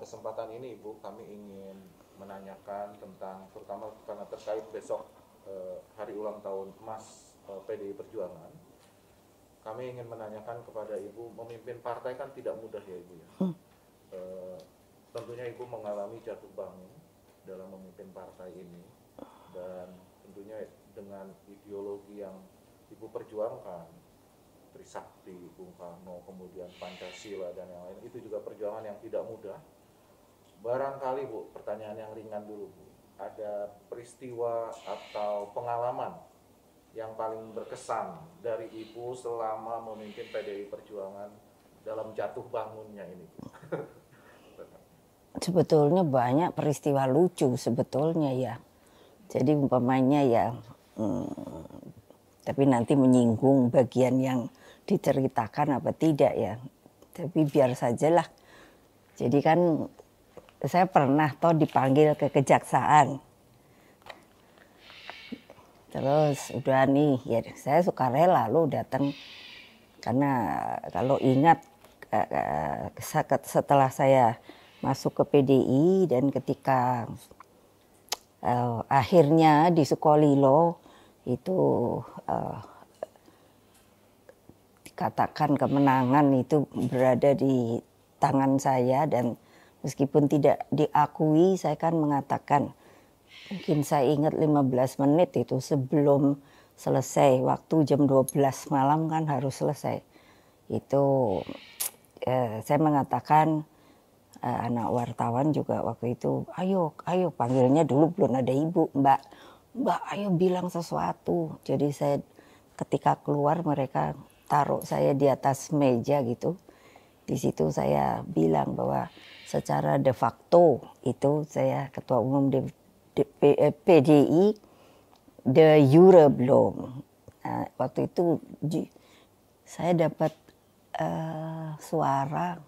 kesempatan ini Ibu kami ingin menanyakan tentang terutama karena terkait besok eh, hari ulang tahun emas eh, PDI Perjuangan. Kami ingin menanyakan kepada Ibu memimpin partai kan tidak mudah ya Ibu ya. Hmm. Eh, tentunya Ibu mengalami jatuh bangun dalam memimpin partai ini dan tentunya dengan ideologi yang Ibu perjuangkan Trisakti, Bung Karno, kemudian Pancasila dan yang lain itu juga perjuangan yang tidak mudah barangkali Bu, pertanyaan yang ringan dulu Bu. Ada peristiwa atau pengalaman yang paling berkesan dari Ibu selama memimpin PDI Perjuangan dalam jatuh bangunnya ini Bu? sebetulnya banyak peristiwa lucu sebetulnya ya. Jadi umpamanya ya, hmm, tapi nanti menyinggung bagian yang diceritakan apa tidak ya. Tapi biar sajalah. Jadi kan saya pernah toh dipanggil ke kejaksaan. Terus udah nih, ya saya suka rela lu datang karena kalau ingat eh, eh, setelah saya masuk ke PDI dan ketika uh, akhirnya di Sukolilo itu uh, dikatakan kemenangan itu berada di tangan saya dan Meskipun tidak diakui, saya kan mengatakan mungkin saya ingat 15 menit itu sebelum selesai waktu jam 12 malam kan harus selesai. Itu eh, saya mengatakan eh, anak wartawan juga waktu itu, "Ayo, ayo panggilnya dulu belum ada ibu, Mbak. Mbak, ayo bilang sesuatu." Jadi saya ketika keluar mereka taruh saya di atas meja gitu. Di situ saya bilang bahwa secara de facto itu saya ketua umum di, di, eh, PDI de jure belum. Nah, waktu itu saya dapat uh, suara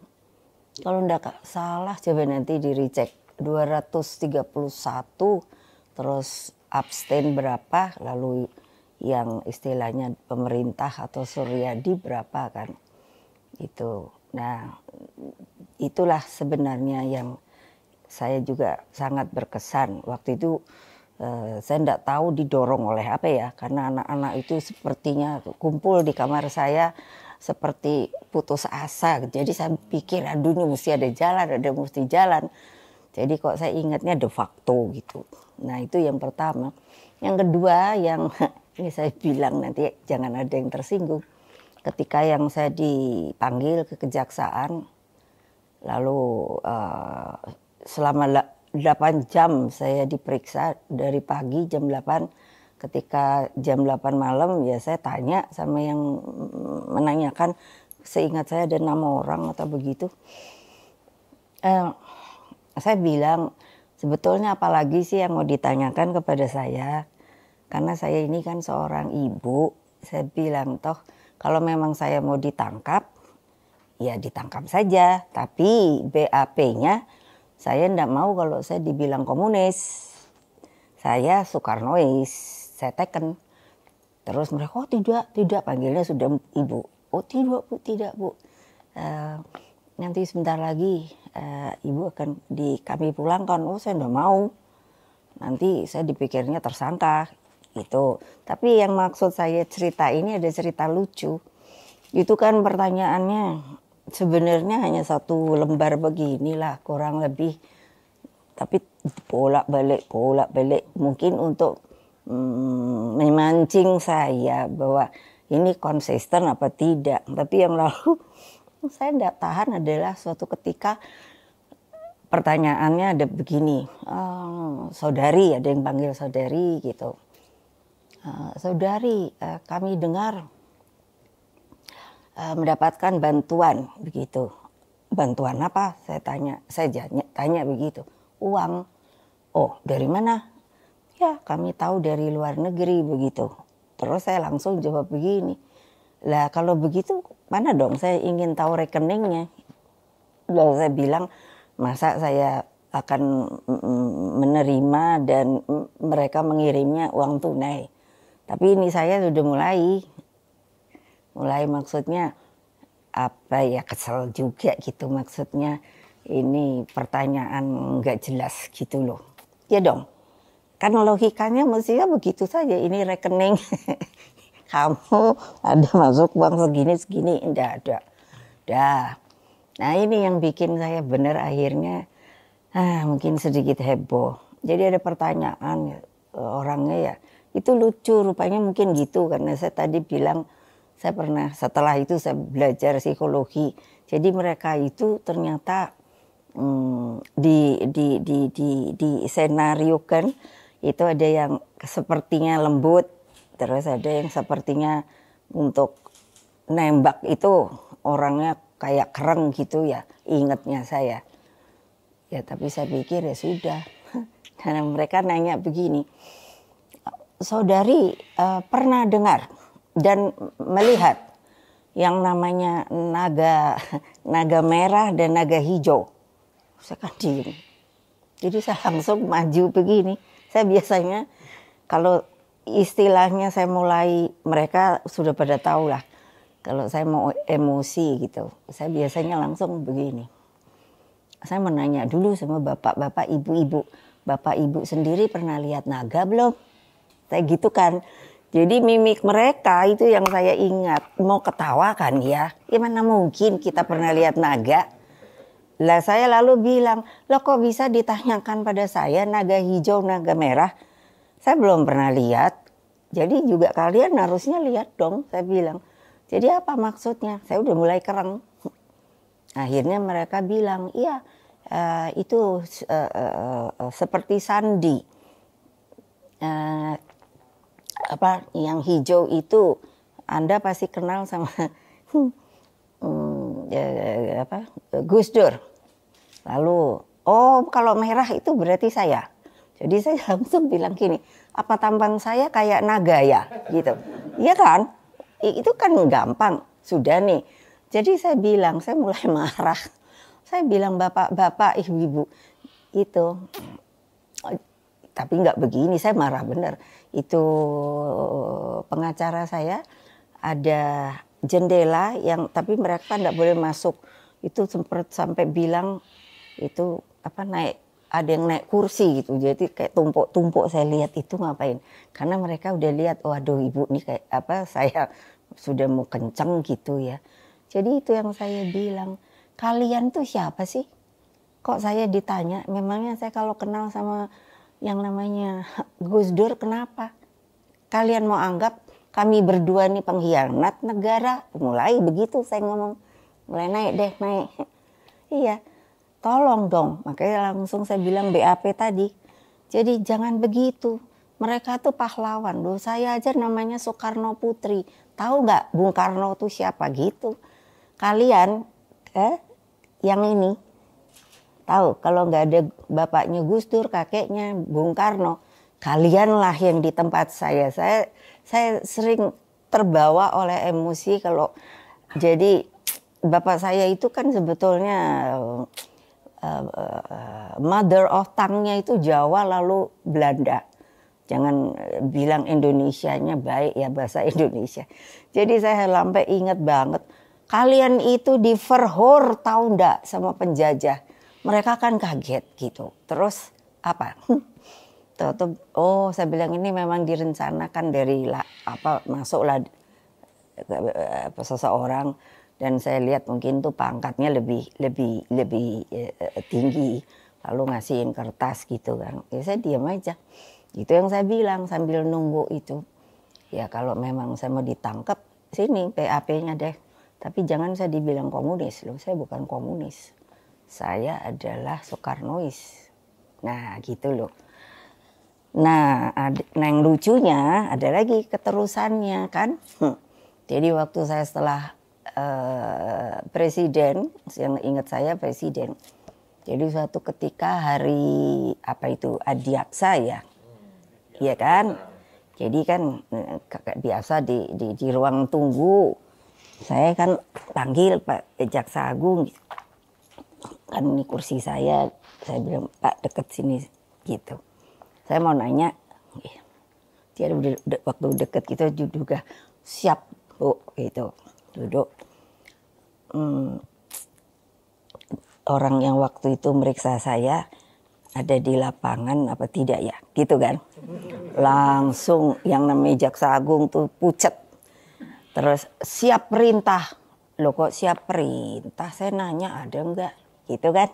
kalau ndak salah coba nanti di recheck 231 terus abstain berapa lalu yang istilahnya pemerintah atau Suryadi berapa kan itu Nah, itulah sebenarnya yang saya juga sangat berkesan. Waktu itu eh, saya tidak tahu didorong oleh apa ya, karena anak-anak itu sepertinya kumpul di kamar saya seperti putus asa. Jadi saya pikir, aduh ini mesti ada jalan, ada mesti jalan. Jadi kok saya ingatnya de facto gitu. Nah itu yang pertama. Yang kedua yang ini saya bilang nanti jangan ada yang tersinggung ketika yang saya dipanggil ke kejaksaan lalu uh, selama 8 jam saya diperiksa dari pagi jam 8 ketika jam 8 malam ya saya tanya sama yang menanyakan seingat saya ada nama orang atau begitu eh, saya bilang sebetulnya apalagi sih yang mau ditanyakan kepada saya karena saya ini kan seorang ibu saya bilang toh kalau memang saya mau ditangkap, ya ditangkap saja. Tapi BAP-nya saya tidak mau kalau saya dibilang komunis. Saya Soekarnois, saya teken. Terus mereka, oh tidak, tidak, panggilnya sudah ibu. Oh tidak bu, tidak bu. Uh, nanti sebentar lagi uh, ibu akan di kami pulangkan. Oh saya tidak mau. Nanti saya dipikirnya tersangka gitu. Tapi yang maksud saya cerita ini ada cerita lucu. Itu kan pertanyaannya sebenarnya hanya satu lembar beginilah kurang lebih. Tapi bolak-balik, bolak-balik mungkin untuk hmm, memancing saya bahwa ini konsisten apa tidak. Tapi yang lalu saya tidak tahan adalah suatu ketika pertanyaannya ada begini, oh, saudari ada yang panggil saudari gitu. Eh, saudari, eh, kami dengar eh, mendapatkan bantuan begitu. Bantuan apa? Saya tanya. Saya tanya, tanya begitu. Uang. Oh, dari mana? Ya, kami tahu dari luar negeri begitu. Terus saya langsung jawab begini. Lah kalau begitu mana dong saya ingin tahu rekeningnya. Lalu saya bilang masa saya akan mm, mm, menerima dan mm, mereka mengirimnya uang tunai. Tapi ini saya sudah mulai, mulai maksudnya apa ya kesel juga gitu maksudnya ini pertanyaan nggak jelas gitu loh. Ya dong, kan logikanya mestinya begitu saja ini rekening kamu ada masuk uang segini segini enggak ada. Dah. Nah ini yang bikin saya benar akhirnya ah, mungkin sedikit heboh. Jadi ada pertanyaan orangnya ya itu lucu rupanya mungkin gitu karena saya tadi bilang saya pernah setelah itu saya belajar psikologi jadi mereka itu ternyata hmm, di, di di di di senario kan itu ada yang sepertinya lembut terus ada yang sepertinya untuk nembak itu orangnya kayak kereng gitu ya ingetnya saya ya tapi saya pikir ya sudah karena mereka nanya begini saudari uh, pernah dengar dan melihat yang namanya naga naga merah dan naga hijau. Saya kan diem. Jadi saya langsung maju begini. Saya biasanya kalau istilahnya saya mulai mereka sudah pada tahu lah kalau saya mau emosi gitu. Saya biasanya langsung begini. Saya menanya dulu sama bapak-bapak, ibu-ibu. Bapak ibu sendiri pernah lihat naga belum? kayak gitu kan. Jadi mimik mereka itu yang saya ingat. Mau ketawa kan ya. Gimana ya mungkin kita pernah lihat naga. Lah saya lalu bilang, lo kok bisa ditanyakan pada saya naga hijau, naga merah? Saya belum pernah lihat. Jadi juga kalian harusnya lihat dong, saya bilang. Jadi apa maksudnya? Saya udah mulai kereng. Akhirnya mereka bilang, iya eh, itu eh, eh, seperti sandi apa yang hijau itu Anda pasti kenal sama hmm, ya, ya, ya, apa Gus Dur. Lalu oh kalau merah itu berarti saya. Jadi saya langsung bilang gini, apa tampang saya kayak naga ya gitu. ya kan? Itu kan gampang, sudah nih. Jadi saya bilang, saya mulai marah. Saya bilang bapak-bapak, ibu-ibu, itu tapi nggak begini, saya marah bener itu pengacara saya ada jendela yang tapi mereka tidak boleh masuk itu sempat sampai bilang itu apa naik ada yang naik kursi gitu jadi kayak tumpuk-tumpuk saya lihat itu ngapain karena mereka udah lihat waduh ibu nih kayak apa saya sudah mau kenceng gitu ya jadi itu yang saya bilang kalian tuh siapa sih kok saya ditanya memangnya saya kalau kenal sama yang namanya Gus Dur kenapa? Kalian mau anggap kami berdua ini pengkhianat negara? Mulai begitu saya ngomong. Mulai naik deh, naik. iya, tolong dong. Makanya langsung saya bilang BAP tadi. Jadi jangan begitu. Mereka tuh pahlawan. Loh, saya aja namanya Soekarno Putri. Tahu nggak Bung Karno tuh siapa gitu? Kalian, eh, yang ini tahu kalau nggak ada bapaknya Gus Dur, kakeknya Bung Karno, kalianlah yang di tempat saya. Saya saya sering terbawa oleh emosi kalau jadi bapak saya itu kan sebetulnya uh, uh, mother of tangnya itu Jawa lalu Belanda. Jangan bilang Indonesianya baik ya bahasa Indonesia. Jadi saya sampai ingat banget kalian itu diverhor tahu ndak sama penjajah mereka kan kaget gitu. Terus apa? Tuh, tuh, oh saya bilang ini memang direncanakan dari apa masuklah eh, seseorang dan saya lihat mungkin tuh pangkatnya lebih lebih lebih eh, tinggi lalu ngasihin kertas gitu kan ya saya diam aja itu yang saya bilang sambil nunggu itu ya kalau memang saya mau ditangkap sini PAP-nya deh tapi jangan saya dibilang komunis loh saya bukan komunis saya adalah Soekarnois. Nah, gitu loh. Nah, neng nah, yang lucunya ada lagi keterusannya kan. Hmm. Jadi waktu saya setelah uh, presiden, yang ingat saya presiden. Jadi suatu ketika hari apa itu adiaksa ya, hmm, iya ya kan? Ya. Jadi kan biasa eh, di, di di ruang tunggu, saya kan panggil Pak Jaksa Agung kan ini kursi saya saya bilang pak deket sini gitu saya mau nanya iya. dia waktu deket kita gitu, juga siap bu gitu duduk hmm, orang yang waktu itu meriksa saya ada di lapangan apa tidak ya gitu kan langsung yang namanya jaksa agung tuh pucat, terus siap perintah loh kok siap perintah saya nanya ada enggak gitu kan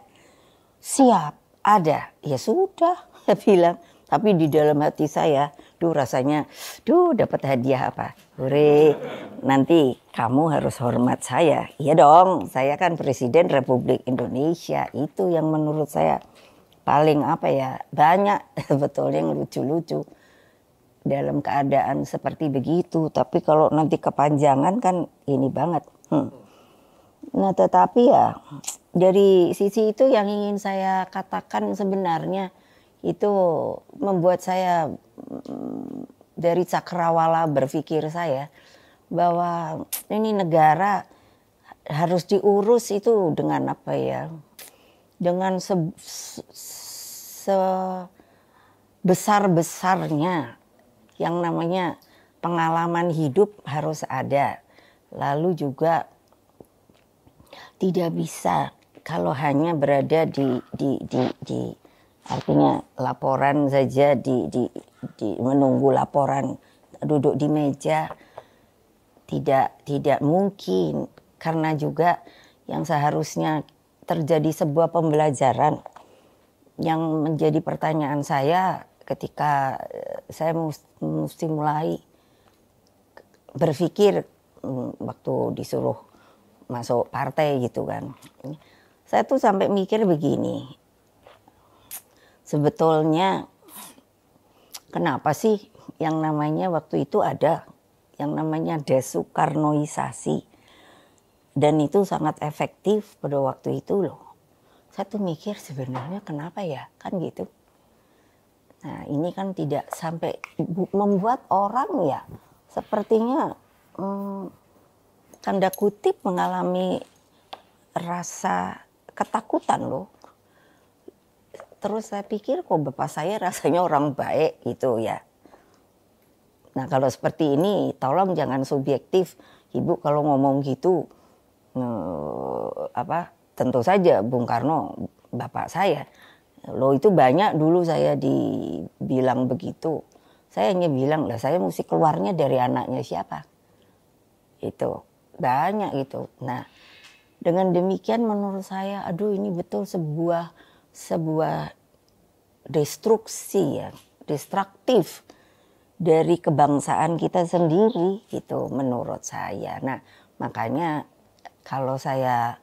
siap ada ya sudah saya bilang tapi di dalam hati saya duh rasanya duh dapat hadiah apa hore nanti kamu harus hormat saya iya dong saya kan presiden Republik Indonesia itu yang menurut saya paling apa ya banyak betul yang lucu-lucu dalam keadaan seperti begitu tapi kalau nanti kepanjangan kan ini banget hmm. nah tetapi ya dari sisi itu yang ingin saya katakan sebenarnya itu membuat saya mm, dari cakrawala berpikir saya bahwa ini negara harus diurus itu dengan apa ya dengan se, se besar besarnya yang namanya pengalaman hidup harus ada lalu juga tidak bisa kalau hanya berada di di di, di artinya laporan saja di, di di menunggu laporan duduk di meja tidak tidak mungkin karena juga yang seharusnya terjadi sebuah pembelajaran yang menjadi pertanyaan saya ketika eh, saya mesti mulai berpikir hmm, waktu disuruh masuk partai gitu kan saya tuh sampai mikir begini. Sebetulnya kenapa sih yang namanya waktu itu ada yang namanya desukarnoisasi. Dan itu sangat efektif pada waktu itu loh. Saya tuh mikir sebenarnya kenapa ya kan gitu. Nah ini kan tidak sampai membuat orang ya sepertinya hmm, tanda kutip mengalami rasa ketakutan loh. Terus saya pikir kok bapak saya rasanya orang baik gitu ya. Nah kalau seperti ini tolong jangan subjektif. Ibu kalau ngomong gitu apa tentu saja Bung Karno bapak saya. Lo itu banyak dulu saya dibilang begitu. Saya hanya bilang lah saya mesti keluarnya dari anaknya siapa. Itu banyak itu Nah dengan demikian menurut saya aduh ini betul sebuah sebuah destruksi ya, destruktif dari kebangsaan kita sendiri gitu menurut saya. Nah, makanya kalau saya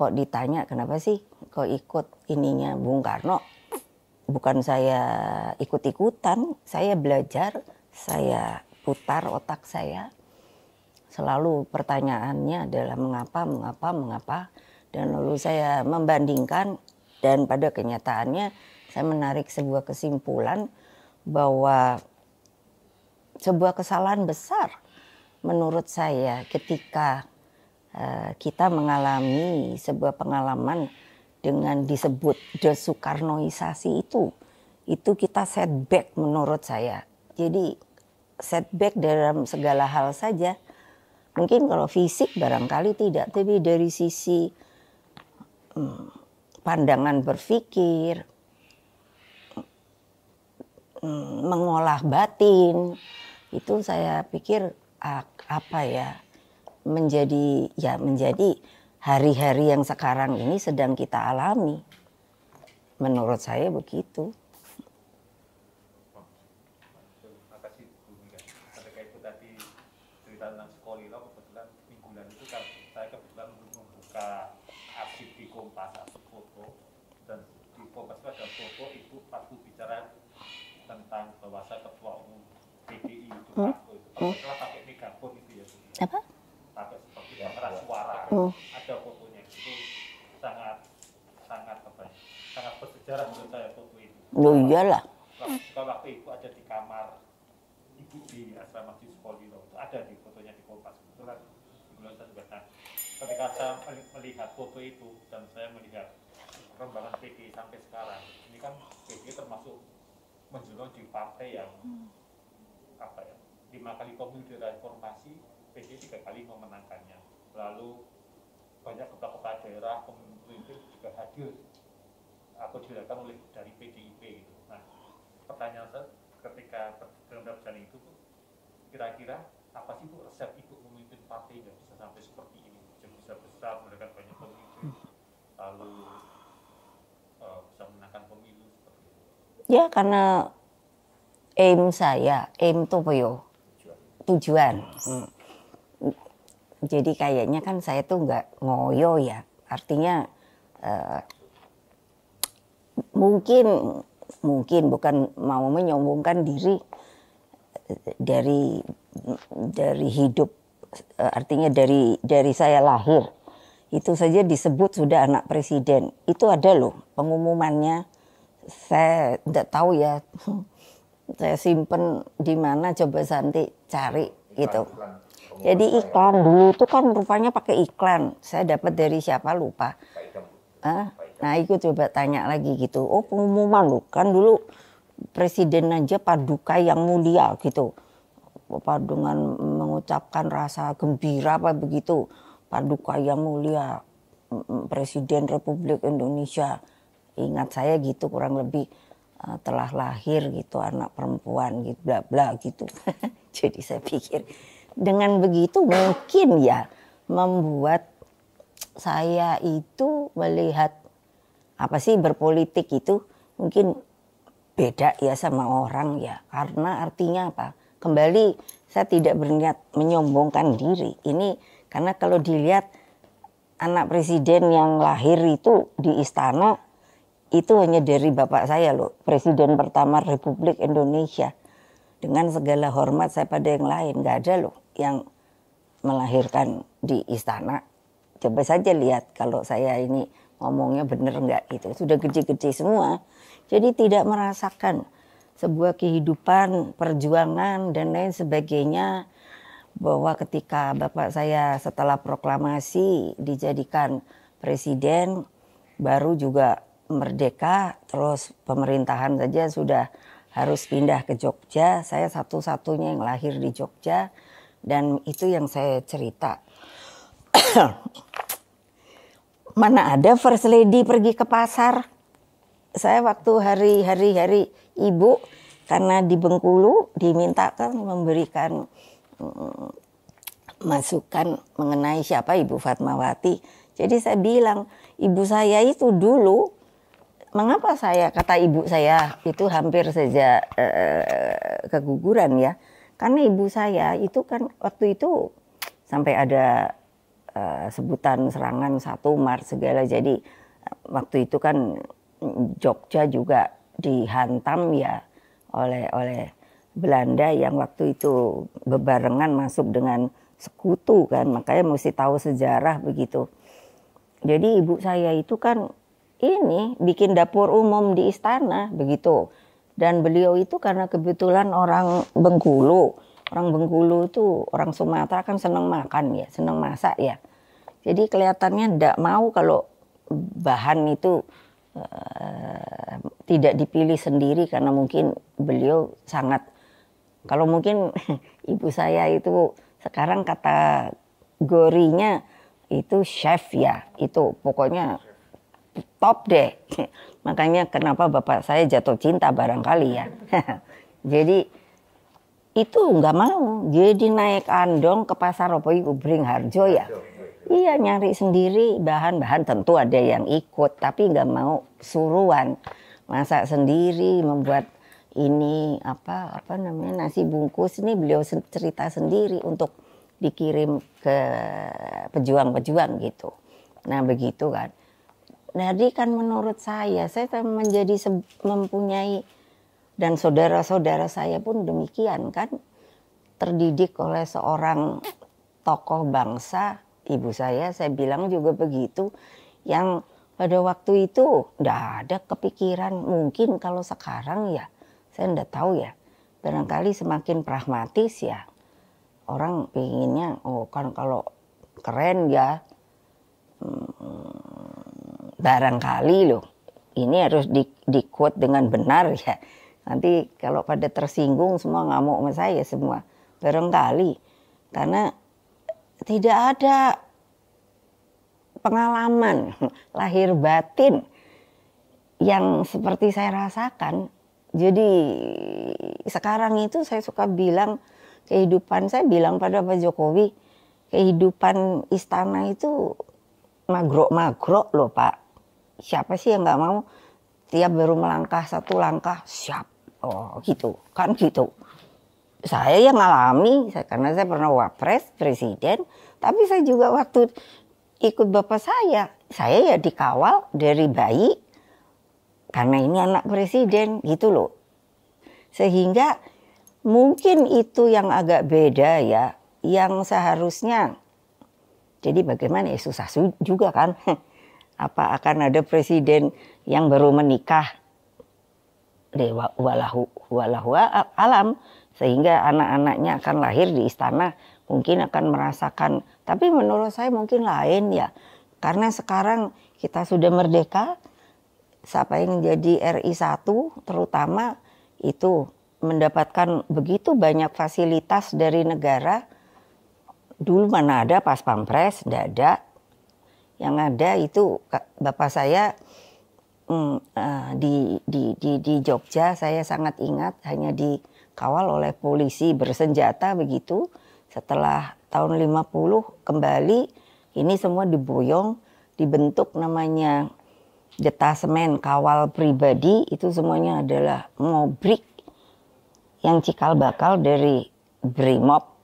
kok ditanya kenapa sih kok ikut ininya Bung Karno bukan saya ikut-ikutan, saya belajar, saya putar otak saya selalu pertanyaannya adalah mengapa, mengapa, mengapa. Dan lalu saya membandingkan dan pada kenyataannya saya menarik sebuah kesimpulan bahwa sebuah kesalahan besar menurut saya ketika eh, kita mengalami sebuah pengalaman dengan disebut desukarnoisasi itu itu kita setback menurut saya. Jadi setback dalam segala hal saja Mungkin kalau fisik barangkali tidak, tapi dari sisi eh, pandangan berpikir, eh, mengolah batin, itu saya pikir apa ya menjadi ya menjadi hari-hari yang sekarang ini sedang kita alami. Menurut saya begitu. oh. setelah pakai megafon itu ya Bu. Apa? Pakai seperti kamera suara. Oh. Ada fotonya itu sangat sangat apa ya? sangat bersejarah menurut saya foto itu. Lo oh, iyalah. Kalau waktu itu ada di kamar ibu di asrama di Sukolilo itu ada di fotonya di Kompas kebetulan kebetulan saya juga nah, ketika saya melihat foto itu dan saya melihat perkembangan PD sampai sekarang ini kan PD termasuk menjelang di partai yang hmm. apa ya lima kali pemilu reformasi PD tiga kali memenangkannya lalu banyak kepala-kepala daerah pemimpin juga hadir atau dilakukan oleh dari PDIP gitu. Nah, pertanyaan saya ketika dalam perjalanan itu kira-kira apa sih bu resep ibu memimpin partai yang bisa sampai seperti ini bisa besar mendapatkan banyak pemimpin lalu uh, bisa menangkan pemilu seperti itu? Ya karena aim saya, aim Topoyo tujuan. Hmm. Jadi kayaknya kan saya tuh nggak ngoyo ya. Artinya uh, mungkin mungkin bukan mau menyombongkan diri eh, dari dari hidup eh, artinya dari dari saya lahir itu saja disebut sudah anak presiden itu ada loh pengumumannya saya tidak tahu ya saya simpen di mana coba Santi cari gitu. Jadi iklan dulu itu kan rupanya pakai iklan. Saya dapat dari siapa lupa. nah ikut coba tanya lagi gitu. Oh pengumuman lu kan dulu presiden aja paduka yang mulia gitu. Padungan mengucapkan rasa gembira apa begitu. Paduka yang mulia mm, mm, presiden Republik Indonesia. Ingat saya gitu kurang lebih. Eh, telah lahir gitu anak perempuan gitu bla bla gitu. Jadi saya pikir dengan begitu mungkin ya membuat saya itu melihat apa sih berpolitik itu mungkin beda ya sama orang ya karena artinya apa kembali saya tidak berniat menyombongkan diri ini karena kalau dilihat anak presiden yang lahir itu di istana itu hanya dari bapak saya loh, Presiden pertama Republik Indonesia. Dengan segala hormat saya pada yang lain, nggak ada loh yang melahirkan di istana. Coba saja lihat kalau saya ini ngomongnya benar nggak gitu. Sudah gede-gede semua, jadi tidak merasakan sebuah kehidupan, perjuangan dan lain sebagainya bahwa ketika bapak saya setelah proklamasi dijadikan presiden baru juga merdeka terus pemerintahan saja sudah harus pindah ke Jogja. Saya satu-satunya yang lahir di Jogja dan itu yang saya cerita. Mana ada first lady pergi ke pasar? Saya waktu hari-hari hari ibu karena di Bengkulu dimintakan memberikan mm, masukan mengenai siapa Ibu Fatmawati. Jadi saya bilang, ibu saya itu dulu mengapa saya kata ibu saya itu hampir saja uh, keguguran ya karena ibu saya itu kan waktu itu sampai ada uh, sebutan serangan satu mar segala jadi eh, waktu itu kan Jogja juga dihantam ya oleh oleh Belanda yang waktu itu bebarengan masuk dengan sekutu kan makanya mesti tahu sejarah begitu jadi ibu saya itu kan ini bikin dapur umum di istana begitu. Dan beliau itu karena kebetulan orang Bengkulu. Orang Bengkulu itu orang Sumatera kan senang makan ya, senang masak ya. Jadi kelihatannya tidak mau kalau bahan itu uh, tidak dipilih sendiri karena mungkin beliau sangat kalau mungkin ibu saya itu sekarang kata gorinya itu chef ya itu pokoknya top deh. Makanya kenapa bapak saya jatuh cinta barangkali ya. Jadi itu nggak mau. Jadi naik andong ke pasar Ropoi Ubring ya. Harjo ya. Iya nyari sendiri bahan-bahan tentu ada yang ikut tapi nggak mau suruhan masak sendiri membuat ini apa apa namanya nasi bungkus ini beliau cerita sendiri untuk dikirim ke pejuang-pejuang gitu. Nah begitu kan. Dari kan menurut saya, saya menjadi mempunyai dan saudara-saudara saya pun demikian kan terdidik oleh seorang tokoh bangsa, ibu saya saya bilang juga begitu yang pada waktu itu tidak ada kepikiran mungkin kalau sekarang ya saya tidak tahu ya barangkali semakin pragmatis ya orang pinginnya oh kan kalau keren ya hmm, barangkali loh ini harus di, di quote dengan benar ya. Nanti kalau pada tersinggung semua ngamuk sama saya semua. Barangkali karena tidak ada pengalaman lahir batin yang seperti saya rasakan. Jadi sekarang itu saya suka bilang kehidupan saya bilang pada Pak Jokowi kehidupan istana itu magrok magrok loh Pak siapa sih yang nggak mau tiap baru melangkah satu langkah siap oh gitu kan gitu saya yang ngalami saya, karena saya pernah wapres presiden tapi saya juga waktu ikut bapak saya saya ya dikawal dari bayi karena ini anak presiden gitu loh sehingga mungkin itu yang agak beda ya yang seharusnya jadi bagaimana ya susah juga kan apa akan ada presiden yang baru menikah dewa walahu walahu alam sehingga anak-anaknya akan lahir di istana mungkin akan merasakan tapi menurut saya mungkin lain ya karena sekarang kita sudah merdeka siapa yang jadi RI 1 terutama itu mendapatkan begitu banyak fasilitas dari negara dulu mana ada pas pampres tidak ada yang ada itu bapak saya mm, uh, di, di di di Jogja saya sangat ingat hanya dikawal oleh polisi bersenjata begitu setelah tahun 50 kembali ini semua diboyong dibentuk namanya detasemen kawal pribadi itu semuanya adalah mobrik yang cikal bakal dari Brimob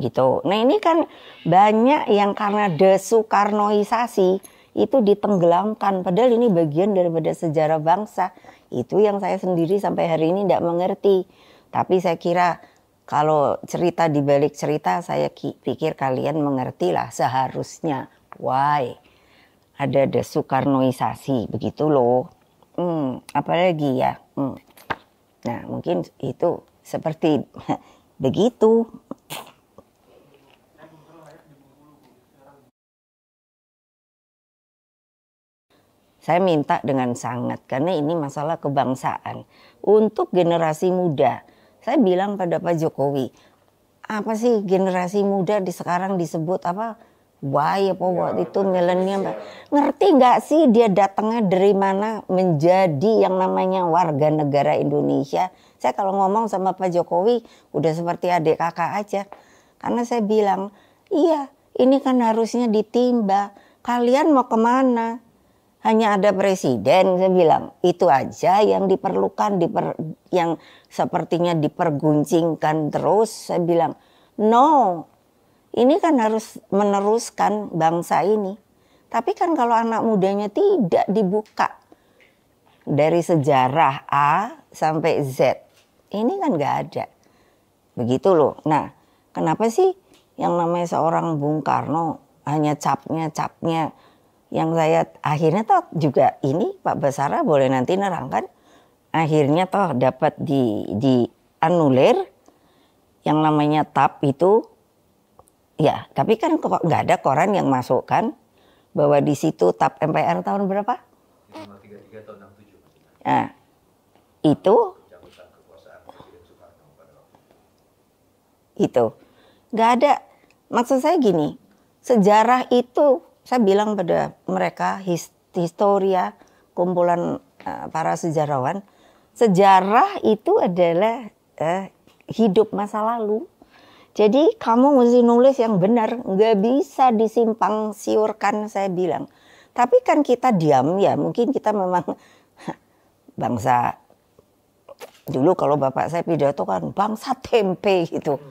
gitu. Nah ini kan banyak yang karena desukarnoisasi itu ditenggelamkan. Padahal ini bagian daripada sejarah bangsa. Itu yang saya sendiri sampai hari ini tidak mengerti. Tapi saya kira kalau cerita dibalik cerita saya pikir kalian mengerti lah seharusnya. Why? Ada desukarnoisasi begitu loh. Hmm, apalagi ya. Hmm. Nah mungkin itu seperti begitu. Saya minta dengan sangat karena ini masalah kebangsaan. Untuk generasi muda, saya bilang pada Pak Jokowi, apa sih generasi muda di sekarang disebut apa? Why apa ya, itu milenial? Ya. Ngerti nggak sih dia datangnya dari mana menjadi yang namanya warga negara Indonesia? Saya kalau ngomong sama Pak Jokowi udah seperti adik kakak aja. Karena saya bilang, iya ini kan harusnya ditimba. Kalian mau kemana? hanya ada presiden saya bilang itu aja yang diperlukan diper, yang sepertinya diperguncingkan terus saya bilang no ini kan harus meneruskan bangsa ini tapi kan kalau anak mudanya tidak dibuka dari sejarah A sampai Z ini kan nggak ada begitu loh nah kenapa sih yang namanya seorang Bung Karno hanya capnya capnya yang saya akhirnya toh juga ini Pak Basara boleh nanti nerangkan akhirnya toh dapat di di anulir yang namanya TAP itu ya tapi kan kok nggak ada koran yang masukkan bahwa di situ TAP MPR tahun berapa? tahun 67. Nah, itu itu nggak ada maksud saya gini sejarah itu saya bilang pada mereka his, historia kumpulan eh, para sejarawan, sejarah itu adalah uh, hidup masa lalu. Jadi kamu mesti nulis yang benar, nggak bisa disimpang siurkan saya bilang. Tapi kan kita diam ya, mungkin kita memang bangsa dulu kalau bapak saya pidato kan bangsa tempe gitu.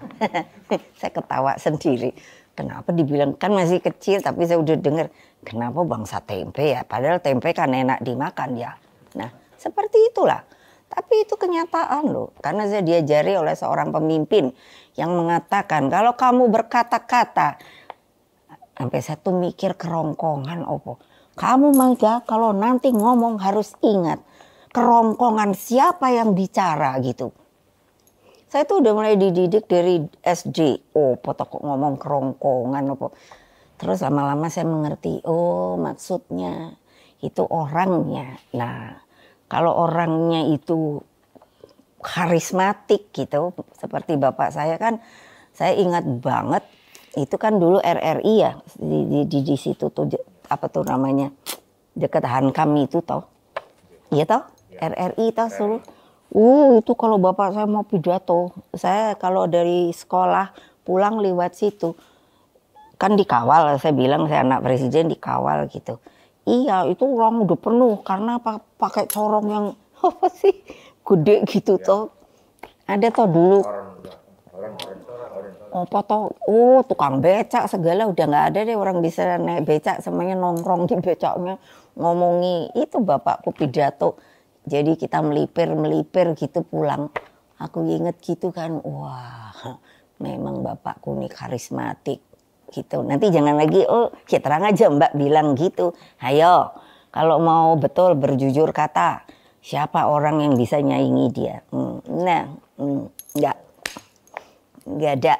saya ketawa sendiri kenapa dibilang kan masih kecil tapi saya udah dengar kenapa bangsa tempe ya padahal tempe kan enak dimakan ya nah seperti itulah tapi itu kenyataan loh karena saya diajari oleh seorang pemimpin yang mengatakan kalau kamu berkata-kata sampai saya tuh mikir kerongkongan opo kamu mangga kalau nanti ngomong harus ingat kerongkongan siapa yang bicara gitu saya tuh udah mulai dididik dari SD. Oh, potok ngomong kerongkongan apa. Terus lama-lama saya mengerti, oh maksudnya itu orangnya. Nah, kalau orangnya itu karismatik gitu, seperti bapak saya kan, saya ingat banget itu kan dulu RRI ya di di, di, di situ tuh apa tuh namanya dekat Hankam itu tau? iya tau? Iya. RRI tau suruh Uh, itu kalau bapak saya mau pidato, saya kalau dari sekolah pulang lewat situ, kan dikawal. Saya bilang saya anak presiden dikawal gitu. Iya, itu ruang udah penuh karena pakai corong yang apa sih gede gitu ya. toh. Ada toh dulu. Apa toh? Oh, tukang becak segala udah nggak ada deh orang bisa naik becak semuanya nongkrong di becaknya ngomongi itu bapakku pidato jadi kita melipir-melipir gitu pulang. Aku inget gitu kan, wah memang bapakku nih karismatik gitu. Nanti jangan lagi, oh ya terang aja mbak bilang gitu. Ayo, kalau mau betul berjujur kata, siapa orang yang bisa nyaingi dia? Hmm. Nah, hmm, enggak, enggak ada.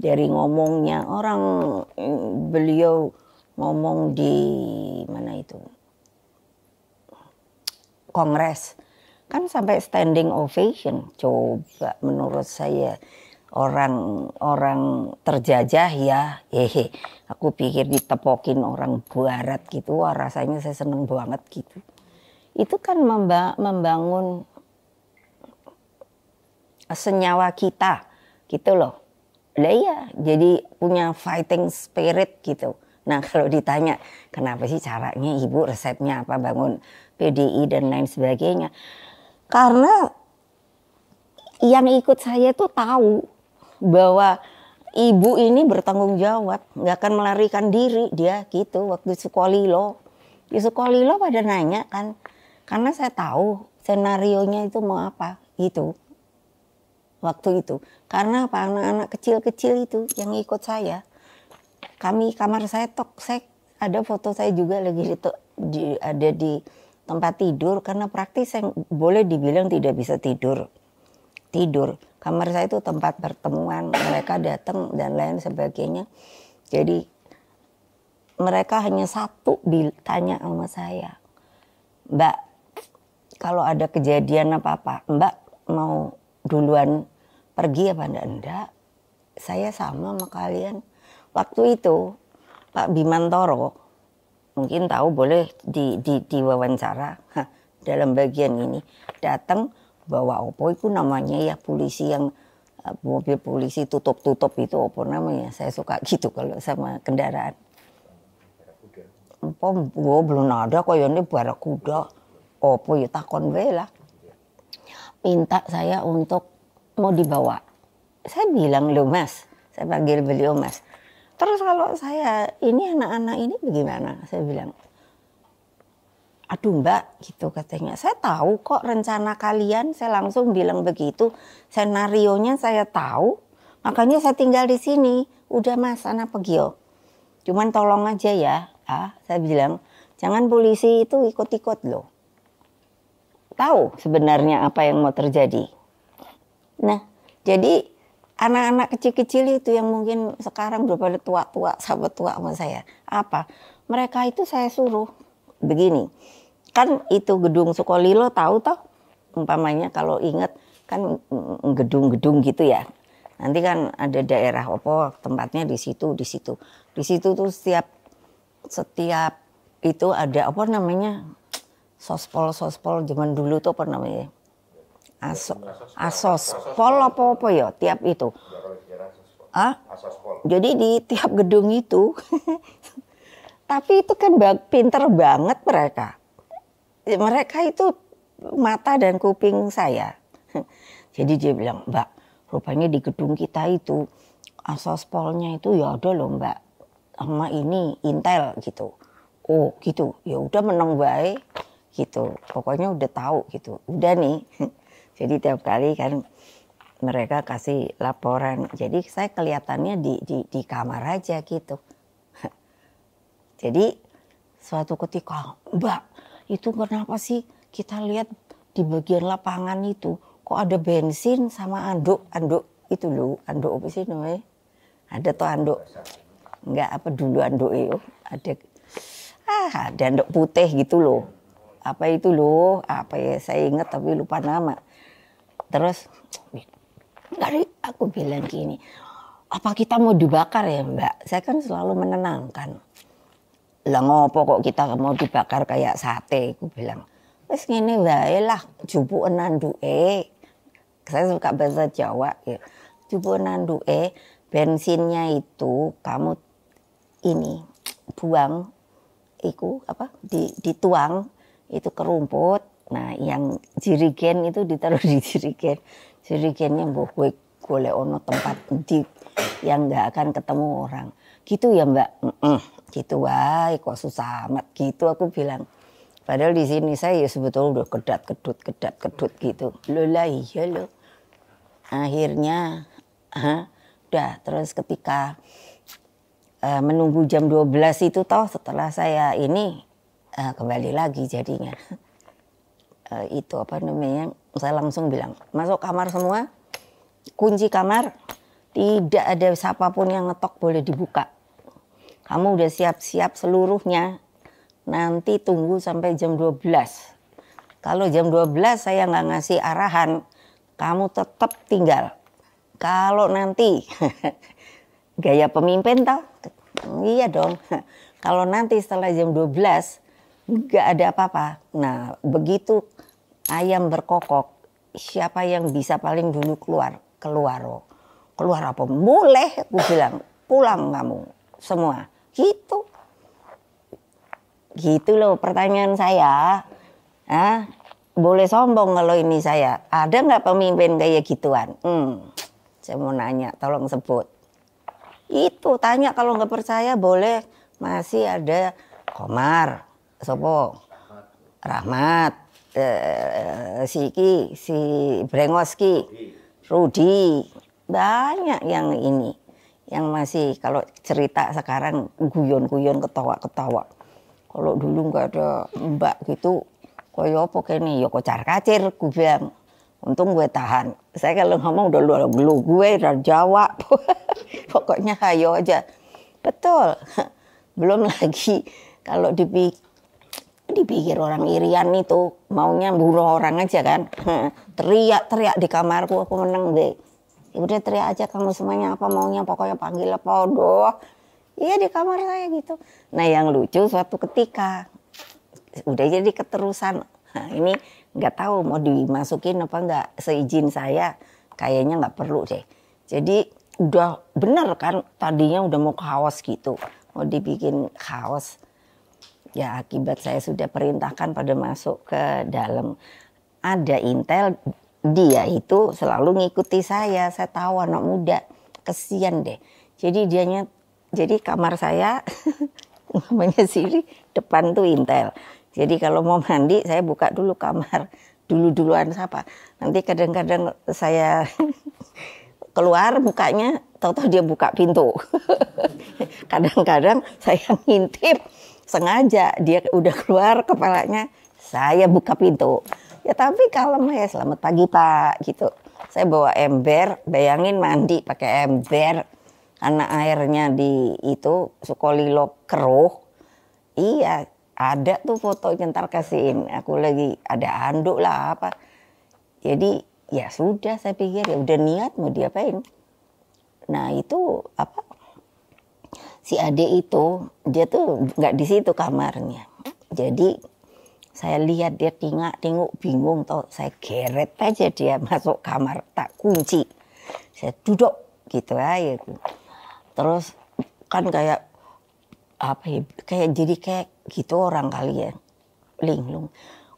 Dari ngomongnya, orang hmm, beliau ngomong di mana itu kongres kan sampai standing ovation coba menurut saya orang orang terjajah ya hehe aku pikir ditepokin orang barat gitu wah rasanya saya seneng banget gitu itu kan membangun senyawa kita gitu loh lah iya jadi punya fighting spirit gitu nah kalau ditanya kenapa sih caranya ibu resepnya apa bangun PDI dan lain sebagainya. Karena yang ikut saya tuh tahu bahwa ibu ini bertanggung jawab, nggak akan melarikan diri dia gitu waktu Sukolilo. Di Sukolilo pada nanya kan, karena saya tahu senarionya itu mau apa gitu waktu itu. Karena apa anak-anak kecil-kecil itu yang ikut saya. Kami kamar saya tok saya ada foto saya juga lagi itu di, ada di tempat tidur karena praktis yang boleh dibilang tidak bisa tidur tidur kamar saya itu tempat pertemuan mereka datang dan lain sebagainya jadi mereka hanya satu tanya sama saya mbak kalau ada kejadian apa apa mbak mau duluan pergi apa enggak enggak saya sama sama kalian waktu itu Pak Bimantoro mungkin tahu boleh di, di, diwawancara dalam bagian ini datang bawa opo itu namanya ya polisi yang eh, mobil polisi tutup-tutup itu opo namanya saya suka gitu kalau sama kendaraan opo gua belum ada koyone bara kuda opo ya takon minta saya untuk mau dibawa saya bilang lo mas saya panggil beliau mas Terus kalau saya ini anak-anak ini bagaimana? Saya bilang, aduh mbak gitu katanya. Saya tahu kok rencana kalian. Saya langsung bilang begitu. Senarionya saya tahu. Makanya saya tinggal di sini. Udah mas, anak pergi Cuman tolong aja ya. Ah, saya bilang, jangan polisi itu ikut-ikut loh. Tahu sebenarnya apa yang mau terjadi. Nah, jadi anak-anak kecil-kecil itu yang mungkin sekarang berpada tua-tua, sahabat tua sama saya. Apa? Mereka itu saya suruh begini. Kan itu gedung Sukolilo tahu toh? Umpamanya kalau ingat kan gedung-gedung gitu ya. Nanti kan ada daerah opo tempatnya di situ, di situ. Di situ tuh setiap setiap itu ada apa namanya? Sospol sospol zaman dulu tuh apa namanya? Asos, pol apa apa ya tiap itu. Ah? Jadi di tiap gedung itu. Tapi itu kan pinter banget mereka. Mereka itu mata dan kuping saya. Jadi dia bilang, Mbak, rupanya di gedung kita itu Asos Polnya itu ya ada loh Mbak. Sama ini Intel gitu. Oh gitu, ya udah menang baik gitu. Pokoknya udah tahu gitu. Udah nih. Jadi tiap kali kan mereka kasih laporan. Jadi saya kelihatannya di di, di kamar aja gitu. Jadi suatu ketika, Mbak, itu kenapa sih kita lihat di bagian lapangan itu kok ada bensin sama anduk anduk itu loh anduk apa sih namanya? Ada tuh anduk. Enggak apa dulu anduk itu ada ah ada anduk putih gitu loh. Apa itu loh? Apa ya saya ingat tapi lupa nama terus dari aku bilang gini apa kita mau dibakar ya mbak saya kan selalu menenangkan lah ngopo kok kita mau dibakar kayak sate aku bilang terus gini wae lah jupu eh saya suka bahasa Jawa ya jupu eh bensinnya itu kamu ini buang iku apa di dituang itu kerumput. Nah, yang jirigen itu ditaruh di jirigen. Jirigennya gue golek ono tempat di yang nggak akan ketemu orang. Gitu ya mbak, mm -mm. gitu wah kok susah amat gitu aku bilang. Padahal di sini saya ya sebetulnya udah kedat kedut kedat kedut gitu. Lo lah iya lo. Akhirnya, ha, udah terus ketika uh, menunggu jam 12 itu toh setelah saya ini uh, kembali lagi jadinya uh, itu apa namanya saya langsung bilang masuk kamar semua kunci kamar tidak ada siapapun yang ngetok boleh dibuka kamu udah siap-siap seluruhnya nanti tunggu sampai jam 12 kalau jam 12 saya nggak ngasih arahan kamu tetap tinggal kalau nanti gaya pemimpin tau iya dong kalau nanti setelah jam 12 nggak ada apa-apa. Nah begitu ayam berkokok, siapa yang bisa paling dulu keluar? Keluar oh. Keluar apa? Mulai aku bilang pulang kamu semua. Gitu. Gitu loh pertanyaan saya. Hah? Boleh sombong kalau ini saya. Ada nggak pemimpin kayak gituan? Hmm. Saya mau nanya, tolong sebut. Itu tanya kalau nggak percaya boleh. Masih ada Komar, sopo Rahmat eh, si Ki si Brengoski, Rudi banyak yang ini yang masih kalau cerita sekarang guyon-guyon ketawa-ketawa kalau dulu nggak ada mbak gitu koyo apa kene ya kocar kacir gue bilang untung gue tahan saya kalau ngomong udah luar lu gue udah Jawa pokoknya kayo aja betul belum lagi kalau dipikir dipikir orang irian itu maunya bunuh orang aja kan teriak-teriak di kamarku aku menang deh ya udah teriak aja kamu semuanya apa maunya pokoknya panggil apa doh iya di kamar saya gitu nah yang lucu suatu ketika udah jadi keterusan nah, ini nggak tahu mau dimasukin apa nggak seizin saya kayaknya nggak perlu deh jadi udah bener kan tadinya udah mau kaos gitu mau dibikin kaos Ya akibat saya sudah perintahkan pada masuk ke dalam ada intel dia itu selalu ngikuti saya. Saya tahu anak muda kesian deh. Jadi dianya jadi kamar saya namanya Siri depan tuh intel. Jadi kalau mau mandi saya buka dulu kamar dulu-duluan siapa. Nanti kadang-kadang saya keluar bukanya, tahu-tahu dia buka pintu. Kadang-kadang saya ngintip sengaja dia udah keluar kepalanya saya buka pintu ya tapi kalem ya selamat pagi pak gitu saya bawa ember bayangin mandi pakai ember karena airnya di itu sukolilo keruh iya ada tuh foto ntar kasihin aku lagi ada anduk lah apa jadi ya sudah saya pikir ya udah niat mau diapain nah itu apa si Ade itu dia tuh nggak di situ kamarnya. Jadi saya lihat dia tingak tinguk bingung tau saya geret aja dia masuk kamar tak kunci saya duduk gitu aja terus kan kayak apa ya kayak jadi kayak gitu orang kali ya linglung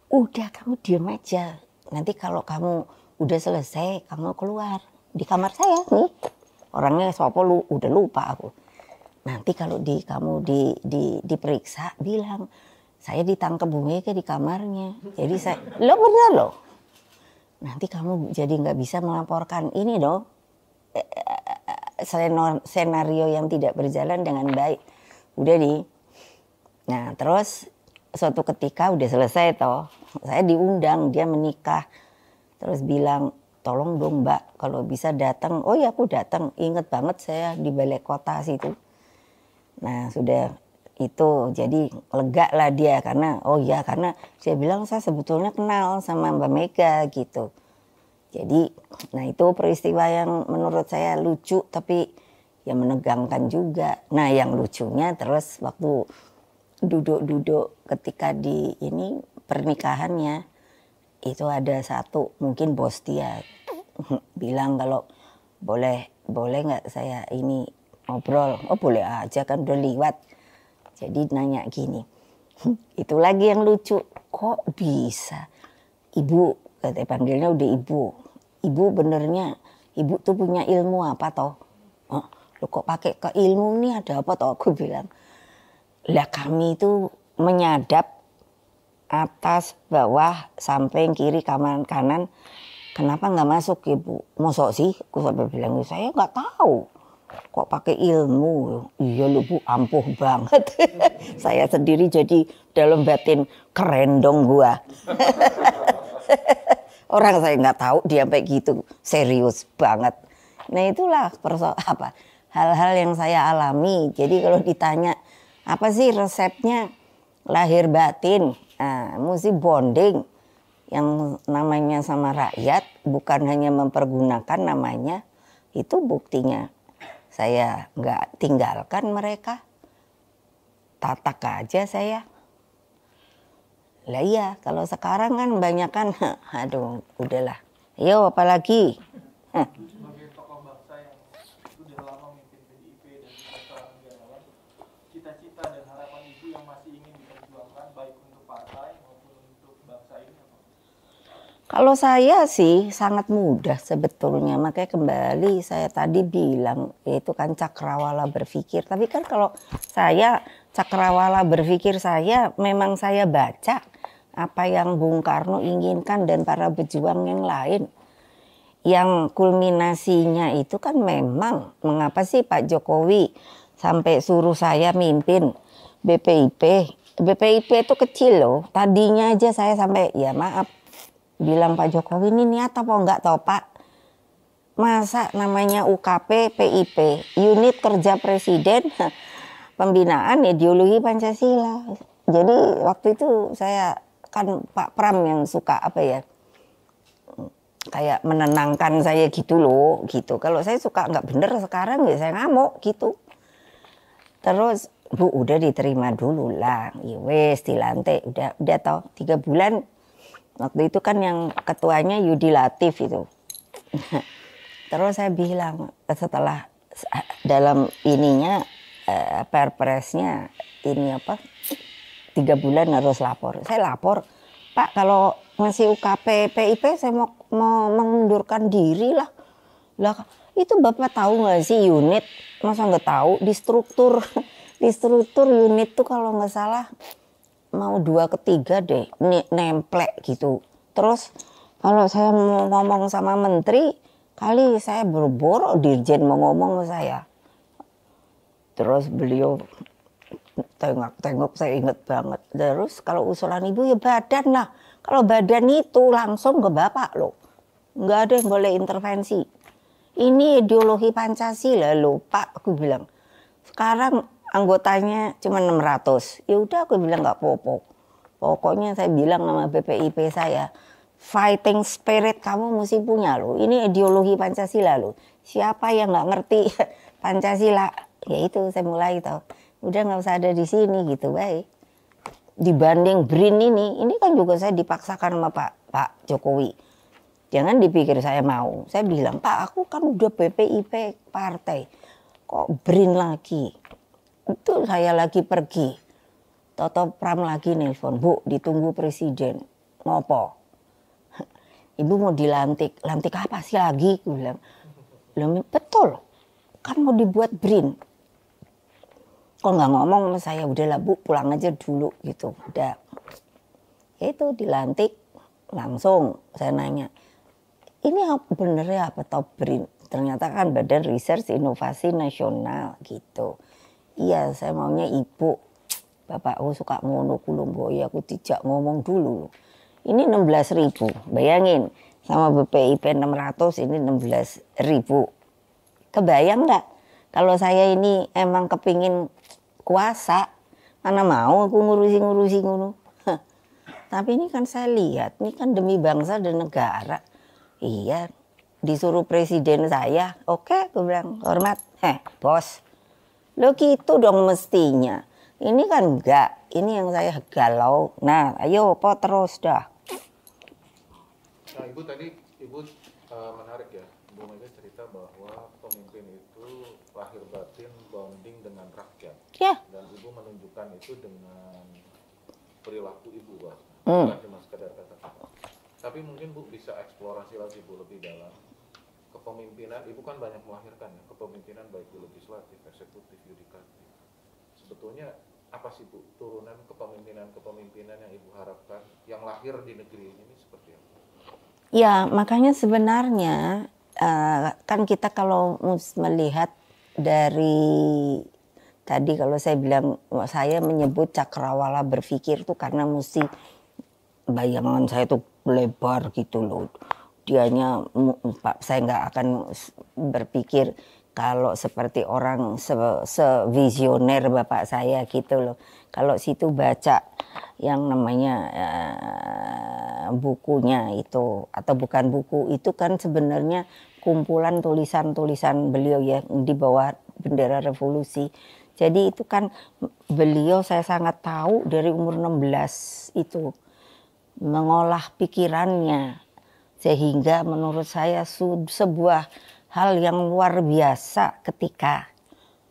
udah kamu diam aja nanti kalau kamu udah selesai kamu keluar di kamar saya nih orangnya sopo lu udah lupa aku nanti kalau di kamu di, di diperiksa bilang saya ditangkap Bu Mega di kamarnya. Jadi saya lo bener lo. Nanti kamu jadi nggak bisa melaporkan ini dong eh, eh, eh, senario yang tidak berjalan dengan baik. Udah di. Nah terus suatu ketika udah selesai toh saya diundang dia menikah terus bilang tolong dong mbak kalau bisa datang oh iya aku datang inget banget saya di balai kota situ Nah sudah itu jadi lega lah dia karena oh ya karena saya bilang saya sebetulnya kenal sama Mbak Mega gitu. Jadi nah itu peristiwa yang menurut saya lucu tapi ya menegangkan juga. Nah yang lucunya terus waktu duduk-duduk ketika di ini pernikahannya itu ada satu mungkin bos dia bilang kalau boleh boleh nggak saya ini ngobrol oh boleh aja kan udah lewat jadi nanya gini hmm, itu lagi yang lucu kok bisa ibu katanya panggilnya udah ibu ibu benernya ibu tuh punya ilmu apa toh oh, lo kok pakai ke ilmu nih ada apa toh aku bilang lah kami itu menyadap atas bawah samping kiri kanan kanan kenapa nggak masuk ibu mosok sih aku sampai bilang saya nggak tahu kok pakai ilmu iya lu bu ampuh banget saya sendiri jadi dalam batin keren dong ah. gua orang saya nggak tahu dia sampai gitu serius banget nah itulah persoal apa hal-hal yang saya alami jadi kalau ditanya apa sih resepnya lahir batin nah, mesti bonding yang namanya sama rakyat bukan hanya mempergunakan namanya itu buktinya saya nggak tinggalkan mereka. Tatak aja saya. Lah iya, kalau sekarang kan banyak kan, aduh udahlah. Yo apalagi. Kalau saya sih sangat mudah sebetulnya, makanya kembali saya tadi bilang itu kan cakrawala berpikir. Tapi kan kalau saya cakrawala berpikir saya memang saya baca apa yang Bung Karno inginkan dan para pejuang yang lain. Yang kulminasinya itu kan memang mengapa sih Pak Jokowi sampai suruh saya mimpin BPIP. BPIP itu kecil loh. Tadinya aja saya sampai ya maaf bilang Pak Jokowi ini niat apa enggak tahu Pak masa namanya UKP PIP unit kerja presiden pembinaan ideologi Pancasila jadi waktu itu saya kan Pak Pram yang suka apa ya kayak menenangkan saya gitu loh gitu kalau saya suka nggak bener sekarang ya saya ngamuk gitu terus bu udah diterima dulu lah iwes ya wes dilantik udah udah tau tiga bulan waktu itu kan yang ketuanya Yudi Latif itu terus saya bilang setelah ah, dalam ininya eh, perpresnya ini apa tiga bulan harus lapor saya lapor pak kalau masih UKP PIP saya mau mau mengundurkan diri lah lah itu bapak tahu nggak sih unit masa nggak tahu di struktur di struktur unit tuh kalau nggak salah mau dua ketiga deh nemplek gitu. Terus kalau saya mau ngomong sama menteri, kali saya berboro dirjen mau ngomong sama saya. Terus beliau tengok-tengok saya inget banget. Terus kalau usulan ibu ya badan lah. Kalau badan itu langsung ke bapak loh. Nggak ada yang boleh intervensi. Ini ideologi Pancasila loh Pak, aku bilang. Sekarang anggotanya cuma 600. Ya udah aku bilang nggak popo. Pokoknya saya bilang sama BPIP saya, fighting spirit kamu mesti punya loh. Ini ideologi Pancasila loh. Siapa yang nggak ngerti Pancasila? Ya itu saya mulai tau. Udah nggak usah ada di sini gitu, baik. Dibanding Brin ini, ini kan juga saya dipaksakan sama Pak Pak Jokowi. Jangan dipikir saya mau. Saya bilang, Pak aku kan udah BPIP partai. Kok Brin lagi? Itu saya lagi pergi. Toto Pram lagi nelpon, Bu ditunggu presiden. Ngopo? Ibu mau dilantik, lantik apa sih lagi? Aku bilang, betul, kan mau dibuat brin. Kok nggak ngomong sama saya, udahlah Bu pulang aja dulu gitu. Udah, ya itu dilantik langsung saya nanya, ini bener ya apa top brin? Ternyata kan Badan Research Inovasi Nasional gitu. Iya, saya maunya ibu. bapak. aku suka ngono boy. aku tidak ngomong dulu. Ini 16 ribu, bayangin. Sama BPIP 600 ini 16 ribu. Kebayang nggak? Kalau saya ini emang kepingin kuasa, mana mau aku ngurusi-ngurusi ngono. Tapi ini kan saya lihat, ini kan demi bangsa dan negara. Iya, disuruh presiden saya, oke, okay, gue bilang hormat, heh, bos, Lo gitu dong mestinya. Ini kan enggak. Ini yang saya galau. Nah, ayo po terus dah. Nah, Ibu tadi Ibu uh, menarik ya. ibu Mega cerita bahwa pemimpin itu lahir batin bonding dengan rakyat. Ya. Dan Ibu menunjukkan itu dengan perilaku Ibu, Hmm. Bukan cuma sekedar kata-kata. Tapi mungkin Bu bisa eksplorasi lagi Bu lebih dalam kepemimpinan ibu kan banyak melahirkan ya kepemimpinan baik di legislatif, eksekutif, yudikatif. Sebetulnya apa sih bu turunan kepemimpinan kepemimpinan yang ibu harapkan yang lahir di negeri ini seperti apa? Ya makanya sebenarnya eh, kan kita kalau melihat dari tadi kalau saya bilang saya menyebut cakrawala berpikir tuh karena mesti bayangan saya tuh lebar gitu loh dianya Pak saya nggak akan berpikir kalau seperti orang se sevisioner bapak saya gitu loh. Kalau situ baca yang namanya uh, bukunya itu atau bukan buku itu kan sebenarnya kumpulan tulisan-tulisan beliau ya di bawah bendera revolusi. Jadi itu kan beliau saya sangat tahu dari umur 16 itu mengolah pikirannya sehingga menurut saya sebuah hal yang luar biasa ketika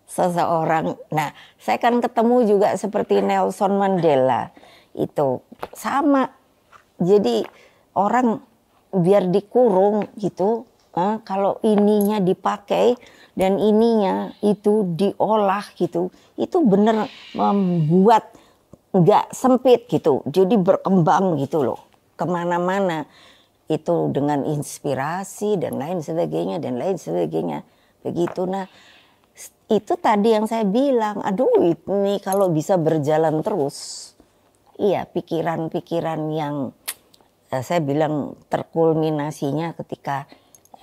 seseorang. Nah, saya kan ketemu juga seperti Nelson Mandela itu sama. Jadi orang biar dikurung gitu, eh, kalau ininya dipakai dan ininya itu diolah gitu, itu benar membuat nggak sempit gitu, jadi berkembang gitu loh kemana-mana itu dengan inspirasi dan lain sebagainya dan lain sebagainya begitu nah itu tadi yang saya bilang aduh ini kalau bisa berjalan terus iya pikiran-pikiran yang uh, saya bilang terkulminasinya ketika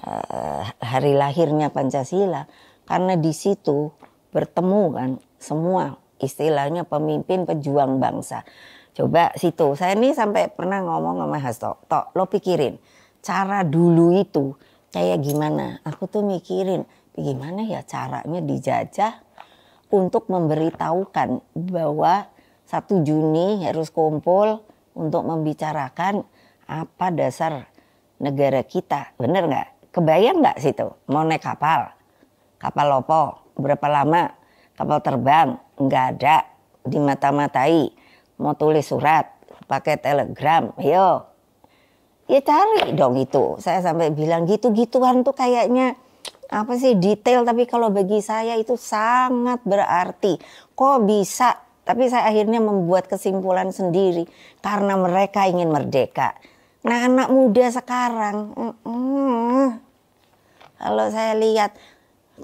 uh, hari lahirnya Pancasila karena di situ bertemu kan semua istilahnya pemimpin pejuang bangsa Coba situ. Saya ini sampai pernah ngomong sama Hasto, "Tok, lo pikirin cara dulu itu kayak gimana?" Aku tuh mikirin, gimana ya caranya dijajah untuk memberitahukan bahwa satu Juni harus kumpul untuk membicarakan apa dasar negara kita. Bener nggak? Kebayang nggak situ? Mau naik kapal? Kapal lopo? Berapa lama? Kapal terbang? Nggak ada. di mata matai mau tulis surat pakai telegram, yo. Ya cari dong itu. Saya sampai bilang gitu-gituan tuh kayaknya apa sih detail tapi kalau bagi saya itu sangat berarti. Kok bisa? Tapi saya akhirnya membuat kesimpulan sendiri karena mereka ingin merdeka. Nah anak muda sekarang, mm, mm, kalau saya lihat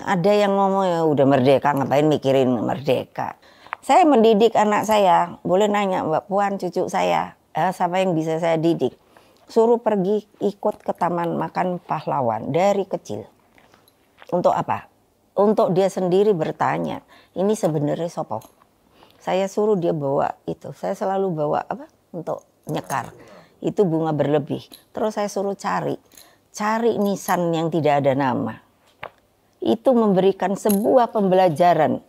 ada yang ngomong ya udah merdeka ngapain mikirin merdeka saya mendidik anak saya, boleh nanya Mbak Puan cucu saya, eh, siapa yang bisa saya didik? Suruh pergi ikut ke taman makan pahlawan dari kecil. Untuk apa? Untuk dia sendiri bertanya, ini sebenarnya sopo. Saya suruh dia bawa itu, saya selalu bawa apa? Untuk nyekar. Itu bunga berlebih. Terus saya suruh cari, cari nisan yang tidak ada nama itu memberikan sebuah pembelajaran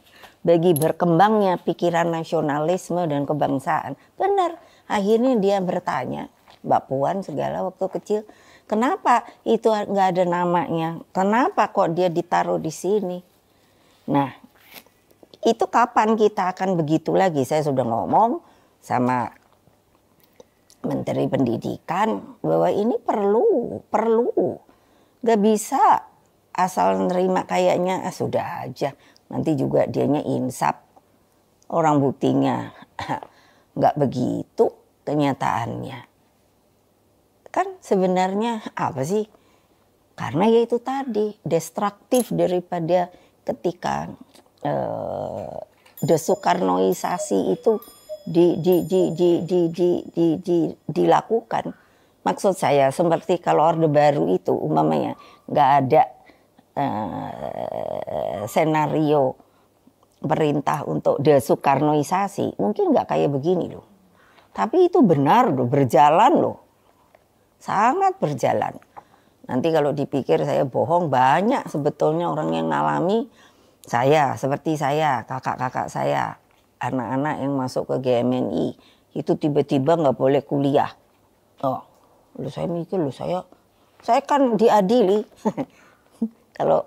bagi berkembangnya pikiran nasionalisme dan kebangsaan. Benar, akhirnya dia bertanya, Mbak Puan segala waktu kecil, kenapa itu nggak ada namanya? Kenapa kok dia ditaruh di sini? Nah, itu kapan kita akan begitu lagi? Saya sudah ngomong sama Menteri Pendidikan bahwa ini perlu, perlu. Gak bisa asal nerima kayaknya ah, sudah aja. Nanti juga dianya insap. Orang buktinya nggak begitu kenyataannya. Kan sebenarnya apa sih? Karena ya itu tadi destruktif daripada ketika eh, desokarnoisasi itu di, di, di, di, di, di, di, di, dilakukan. Maksud saya seperti kalau Orde Baru itu umpamanya nggak ada eh, senario perintah untuk desukarnoisasi mungkin nggak kayak begini loh. Tapi itu benar loh, berjalan loh. Sangat berjalan. Nanti kalau dipikir saya bohong, banyak sebetulnya orang yang ngalami saya, seperti saya, kakak-kakak saya, anak-anak yang masuk ke GMNI, itu tiba-tiba nggak boleh kuliah. Oh, lu saya mikir, lu saya, saya kan diadili. Kalau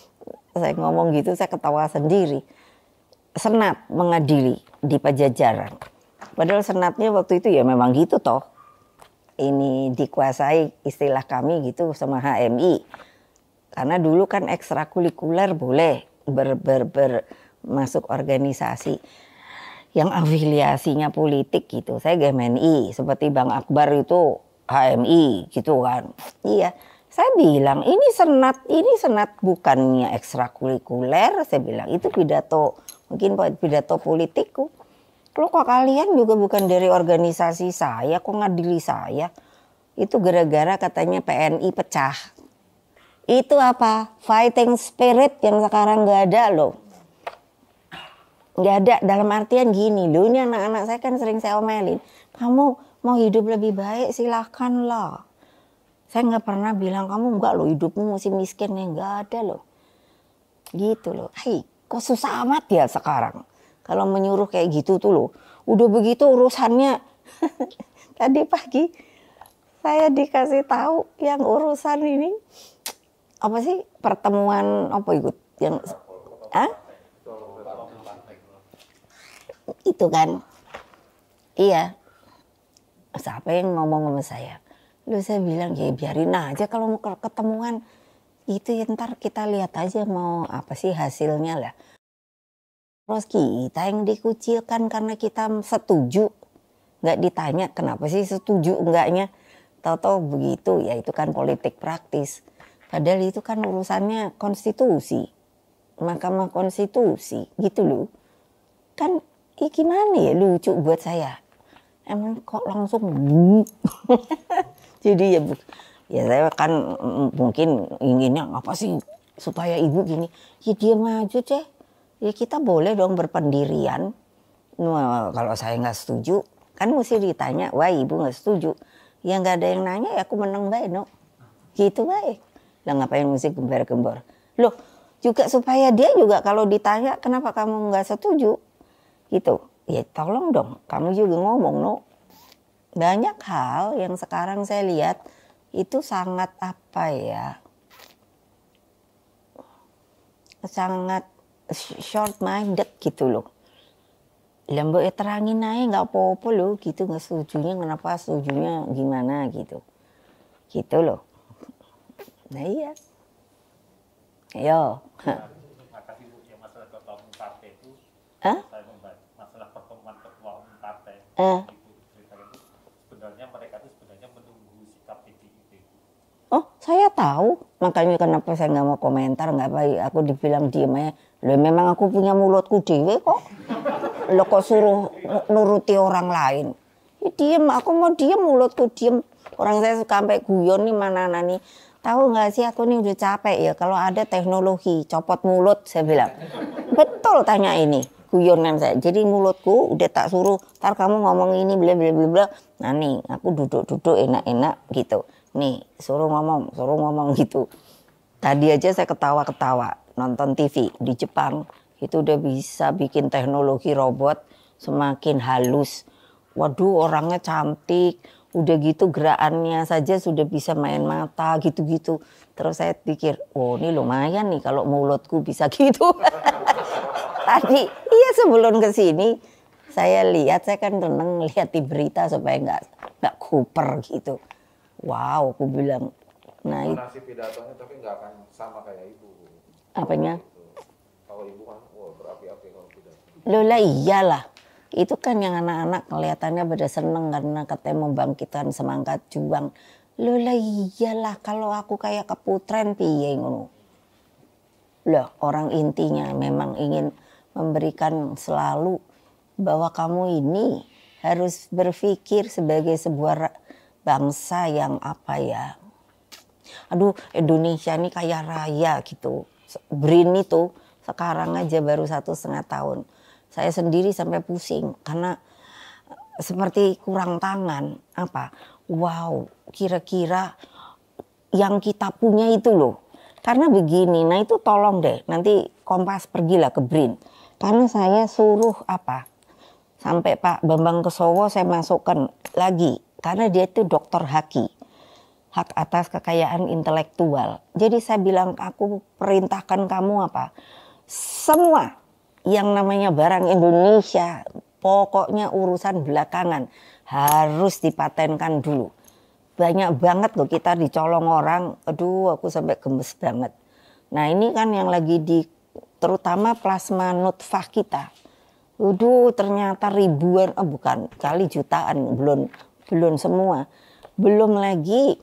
saya ngomong gitu saya ketawa sendiri. Senat mengadili di Pajajaran. Padahal senatnya waktu itu ya memang gitu toh. Ini dikuasai istilah kami gitu sama HMI. Karena dulu kan ekstrakurikuler boleh ber, ber, ber masuk organisasi yang afiliasinya politik gitu. Saya GMI seperti Bang Akbar itu HMI gitu kan. Iya. Saya bilang ini senat, ini senat bukannya ekstrakurikuler. Saya bilang itu pidato, mungkin pidato politikku. Lo kok kalian juga bukan dari organisasi saya, kok ngadili saya? Itu gara-gara katanya PNI pecah. Itu apa? Fighting spirit yang sekarang gak ada loh. Gak ada dalam artian gini, dulu ini anak-anak saya kan sering saya omelin. Kamu mau hidup lebih baik silahkan lah saya nggak pernah bilang kamu nggak lo hidupmu masih miskin ya nggak ada loh. Gitu loh. Hei, kok susah amat ya sekarang? Kalau menyuruh kayak gitu tuh loh. Udah begitu urusannya. Tadi pagi saya dikasih tahu yang urusan ini apa sih pertemuan apa ikut yang ah itu kan iya siapa yang ngomong sama saya Lalu saya bilang ya biarin aja kalau mau ketemuan itu ya ntar kita lihat aja mau apa sih hasilnya lah. Terus kita yang dikucilkan karena kita setuju. Nggak ditanya kenapa sih setuju enggaknya. tau tau begitu ya itu kan politik praktis. Padahal itu kan urusannya konstitusi. Mahkamah konstitusi gitu loh. Kan ya gimana ya lucu buat saya. Emang kok langsung jadi ya bu, ya saya kan mungkin inginnya apa sih supaya ibu gini ya dia maju ceh, ya kita boleh dong berpendirian nah, kalau saya nggak setuju kan mesti ditanya wah ibu nggak setuju ya nggak ada yang nanya ya aku menang baik no gitu baik lah ngapain mesti gembar gembor loh juga supaya dia juga kalau ditanya kenapa kamu nggak setuju gitu ya tolong dong kamu juga ngomong no banyak hal yang sekarang saya lihat itu sangat apa ya sangat short minded gitu loh lembu ya terangin aja nggak apa-apa loh gitu nggak nya kenapa nya gimana gitu gitu loh nah iya yo masalah Saya tahu, makanya kenapa saya nggak mau komentar, nggak apa. Aku dibilang diem aja. lo memang aku punya mulutku dewe kok. Lo kok suruh nuruti orang lain. Ya, diem, aku mau diem mulutku diem. Orang saya suka sampai guyon nih mana mana nih. Tahu nggak sih aku nih udah capek ya kalau ada teknologi copot mulut saya bilang. Betul tanya ini guyonan saya. Jadi mulutku udah tak suruh, tar kamu ngomong ini bla bla bla bla. Nah nih, aku duduk-duduk enak-enak gitu nih suruh ngomong, suruh ngomong gitu. Tadi aja saya ketawa-ketawa nonton TV di Jepang itu udah bisa bikin teknologi robot semakin halus. Waduh orangnya cantik, udah gitu gerakannya saja sudah bisa main mata gitu-gitu. Terus saya pikir, oh ini lumayan nih kalau mulutku bisa gitu. Tadi, iya sebelum kesini saya lihat, saya kan tenang lihat di berita supaya nggak nggak kuper gitu wow aku bilang nah Nasi pidatonya tapi nggak akan sama kayak ibu apanya gitu. kalau ibu kan wah berapi-api kalau pidato lah iyalah itu kan yang anak-anak kelihatannya pada seneng karena katanya membangkitkan semangat juang lah iyalah kalau aku kayak keputren piye ngono loh orang intinya memang ingin memberikan selalu bahwa kamu ini harus berpikir sebagai sebuah bangsa yang apa ya aduh Indonesia ini kaya raya gitu Brin itu sekarang aja baru satu setengah tahun saya sendiri sampai pusing karena eh, seperti kurang tangan apa wow kira-kira yang kita punya itu loh karena begini nah itu tolong deh nanti kompas pergilah ke Brin karena saya suruh apa sampai Pak Bambang Kesowo saya masukkan lagi karena dia itu dokter haki hak atas kekayaan intelektual. Jadi saya bilang aku perintahkan kamu apa? Semua yang namanya barang Indonesia, pokoknya urusan belakangan harus dipatenkan dulu. Banyak banget loh kita dicolong orang, aduh aku sampai gemes banget. Nah ini kan yang lagi di terutama plasma nutfah kita. Aduh ternyata ribuan, oh bukan kali jutaan belum belum semua. Belum lagi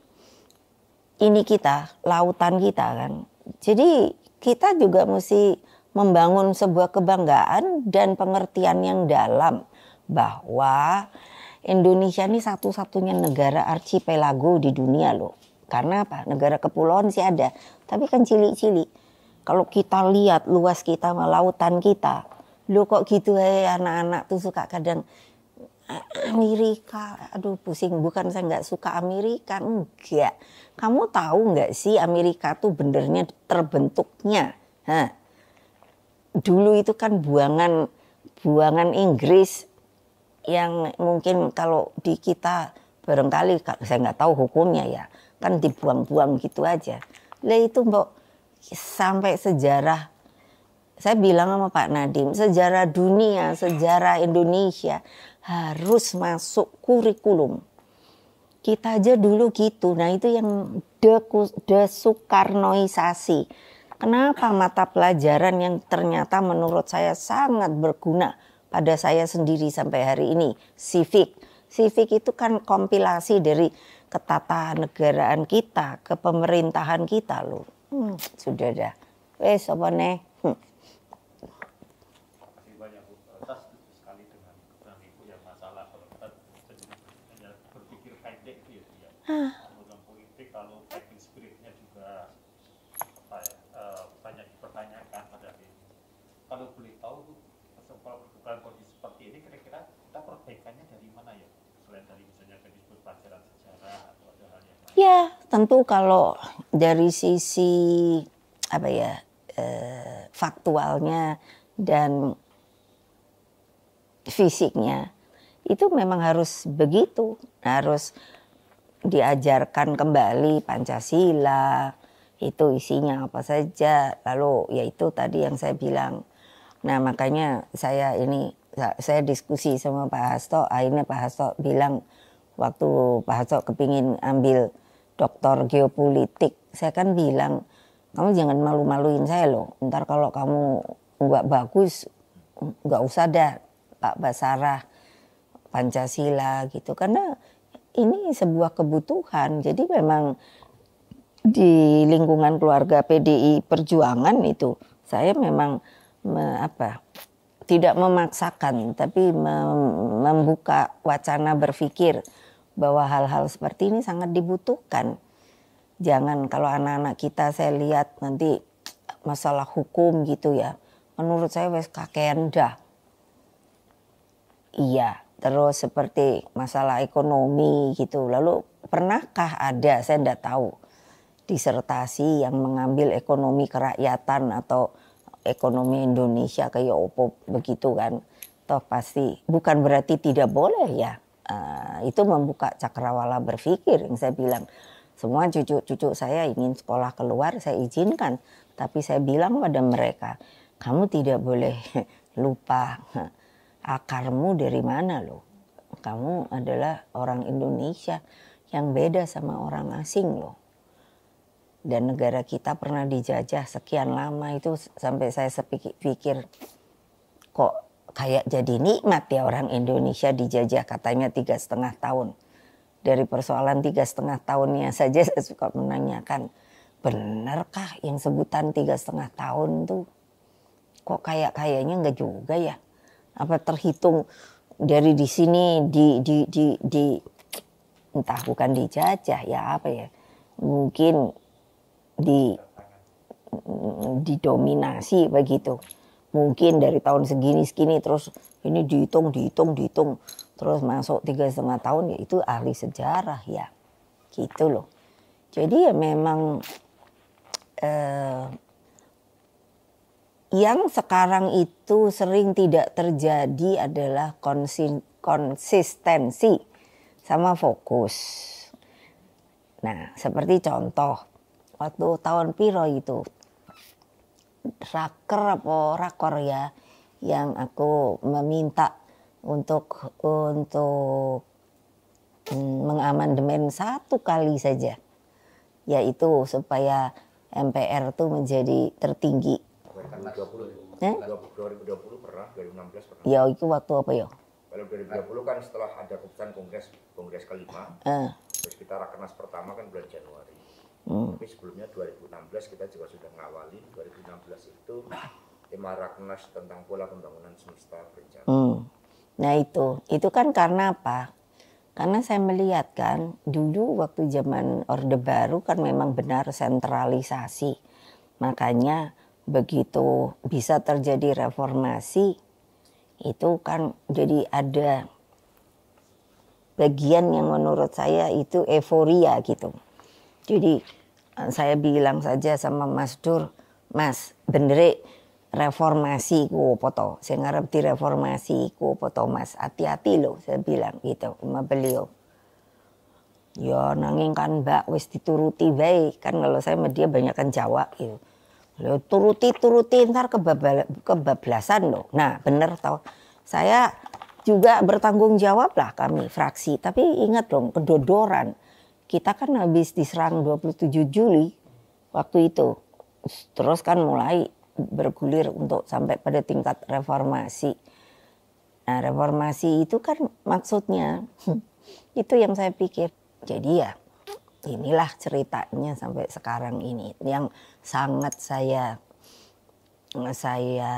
ini kita, lautan kita kan. Jadi kita juga mesti membangun sebuah kebanggaan dan pengertian yang dalam bahwa Indonesia ini satu-satunya negara archipelago di dunia loh. Karena apa? Negara kepulauan sih ada, tapi kan cilik-cilik. Kalau kita lihat luas kita, lautan kita, lo kok gitu ya anak-anak tuh suka kadang Amerika, aduh pusing. Bukan saya nggak suka Amerika, enggak. Kamu tahu nggak sih Amerika tuh benernya terbentuknya? Hah. Dulu itu kan buangan buangan Inggris yang mungkin kalau di kita barangkali saya nggak tahu hukumnya ya kan dibuang-buang gitu aja. Lah itu mbok sampai sejarah saya bilang sama Pak Nadim sejarah dunia, sejarah Indonesia harus masuk kurikulum. Kita aja dulu gitu. Nah, itu yang desukarnoisasi. De Kenapa mata pelajaran yang ternyata menurut saya sangat berguna pada saya sendiri sampai hari ini, civic. Civic itu kan kompilasi dari ketatanegaraan kita, kepemerintahan kita loh. Hmm, sudah dah. Wes apa nih? Ah. kemudian politik lalu fighting spiritnya juga apa ya, uh, banyak dipertanyakan pada ini kalau boleh tahu bukan kondisi seperti ini kira-kira kita perbaikannya dari mana ya selain dari misalnya dari pelajaran sejarah atau ada hal yang lain ya tentu kalau dari sisi apa ya eh, faktualnya dan fisiknya itu memang harus begitu harus diajarkan kembali Pancasila itu isinya apa saja lalu yaitu tadi yang saya bilang nah makanya saya ini saya diskusi sama Pak Hasto akhirnya Pak Hasto bilang waktu Pak Hasto kepingin ambil doktor geopolitik saya kan bilang kamu jangan malu-maluin saya loh ntar kalau kamu nggak bagus nggak usah dah Pak Basarah Pancasila gitu karena ini sebuah kebutuhan. Jadi memang di lingkungan keluarga PDI Perjuangan itu saya memang me, apa tidak memaksakan tapi mem, membuka wacana berpikir bahwa hal-hal seperti ini sangat dibutuhkan. Jangan kalau anak-anak kita saya lihat nanti masalah hukum gitu ya. Menurut saya wes kakek dah. Iya, terus seperti masalah ekonomi gitu. Lalu pernahkah ada, saya tidak tahu, disertasi yang mengambil ekonomi kerakyatan atau ekonomi Indonesia kayak opo begitu kan. Toh pasti bukan berarti tidak boleh ya. Uh, itu membuka cakrawala berpikir yang saya bilang semua cucu-cucu saya ingin sekolah keluar saya izinkan tapi saya bilang pada mereka kamu tidak boleh lupa akarmu dari mana loh. Kamu adalah orang Indonesia yang beda sama orang asing loh. Dan negara kita pernah dijajah sekian lama itu sampai saya pikir kok kayak jadi nikmat ya orang Indonesia dijajah katanya tiga setengah tahun. Dari persoalan tiga setengah tahunnya saja saya suka menanyakan benarkah yang sebutan tiga setengah tahun tuh kok kayak kayaknya nggak juga ya apa terhitung dari di sini di di di, di entah bukan dijajah ya apa ya mungkin di didominasi begitu mungkin dari tahun segini segini terus ini dihitung dihitung dihitung terus masuk tiga setengah tahun ya itu ahli sejarah ya gitu loh jadi ya memang eh, yang sekarang itu sering tidak terjadi adalah konsistensi sama fokus. Nah, seperti contoh waktu tahun piro itu raker apa rakor ya yang aku meminta untuk untuk mm, mengamandemen satu kali saja yaitu supaya MPR tuh menjadi tertinggi Ya. Eh? Nah, pernah 2020 2020 pernah 2016 pernah ya itu waktu apa ya kalau 2020 kan setelah ada keputusan kongres kongres kelima eh. terus kita rakernas pertama kan bulan Januari hmm. tapi sebelumnya 2016 kita juga sudah ngawali 2016 itu tema rakernas tentang pola pembangunan semesta berencana hmm. nah itu itu kan karena apa karena saya melihat kan dulu waktu zaman Orde Baru kan memang benar sentralisasi. Makanya begitu bisa terjadi reformasi itu kan jadi ada bagian yang menurut saya itu euforia gitu. Jadi eh, saya bilang saja sama Mas Dur, Mas bener reformasi ku foto. Saya ngarep di reformasi ku foto Mas. Hati-hati loh saya bilang gitu sama beliau. Ya nanging kan Mbak wis dituruti baik kan kalau saya media banyak kan jawab gitu. Lo turuti turuti ntar kebabal, kebablasan loh. Nah bener tau. Saya juga bertanggung jawab lah kami fraksi. Tapi ingat dong kedodoran. Kita kan habis diserang 27 Juli waktu itu. Terus kan mulai bergulir untuk sampai pada tingkat reformasi. Nah reformasi itu kan maksudnya itu yang saya pikir. Jadi ya inilah ceritanya sampai sekarang ini yang sangat saya saya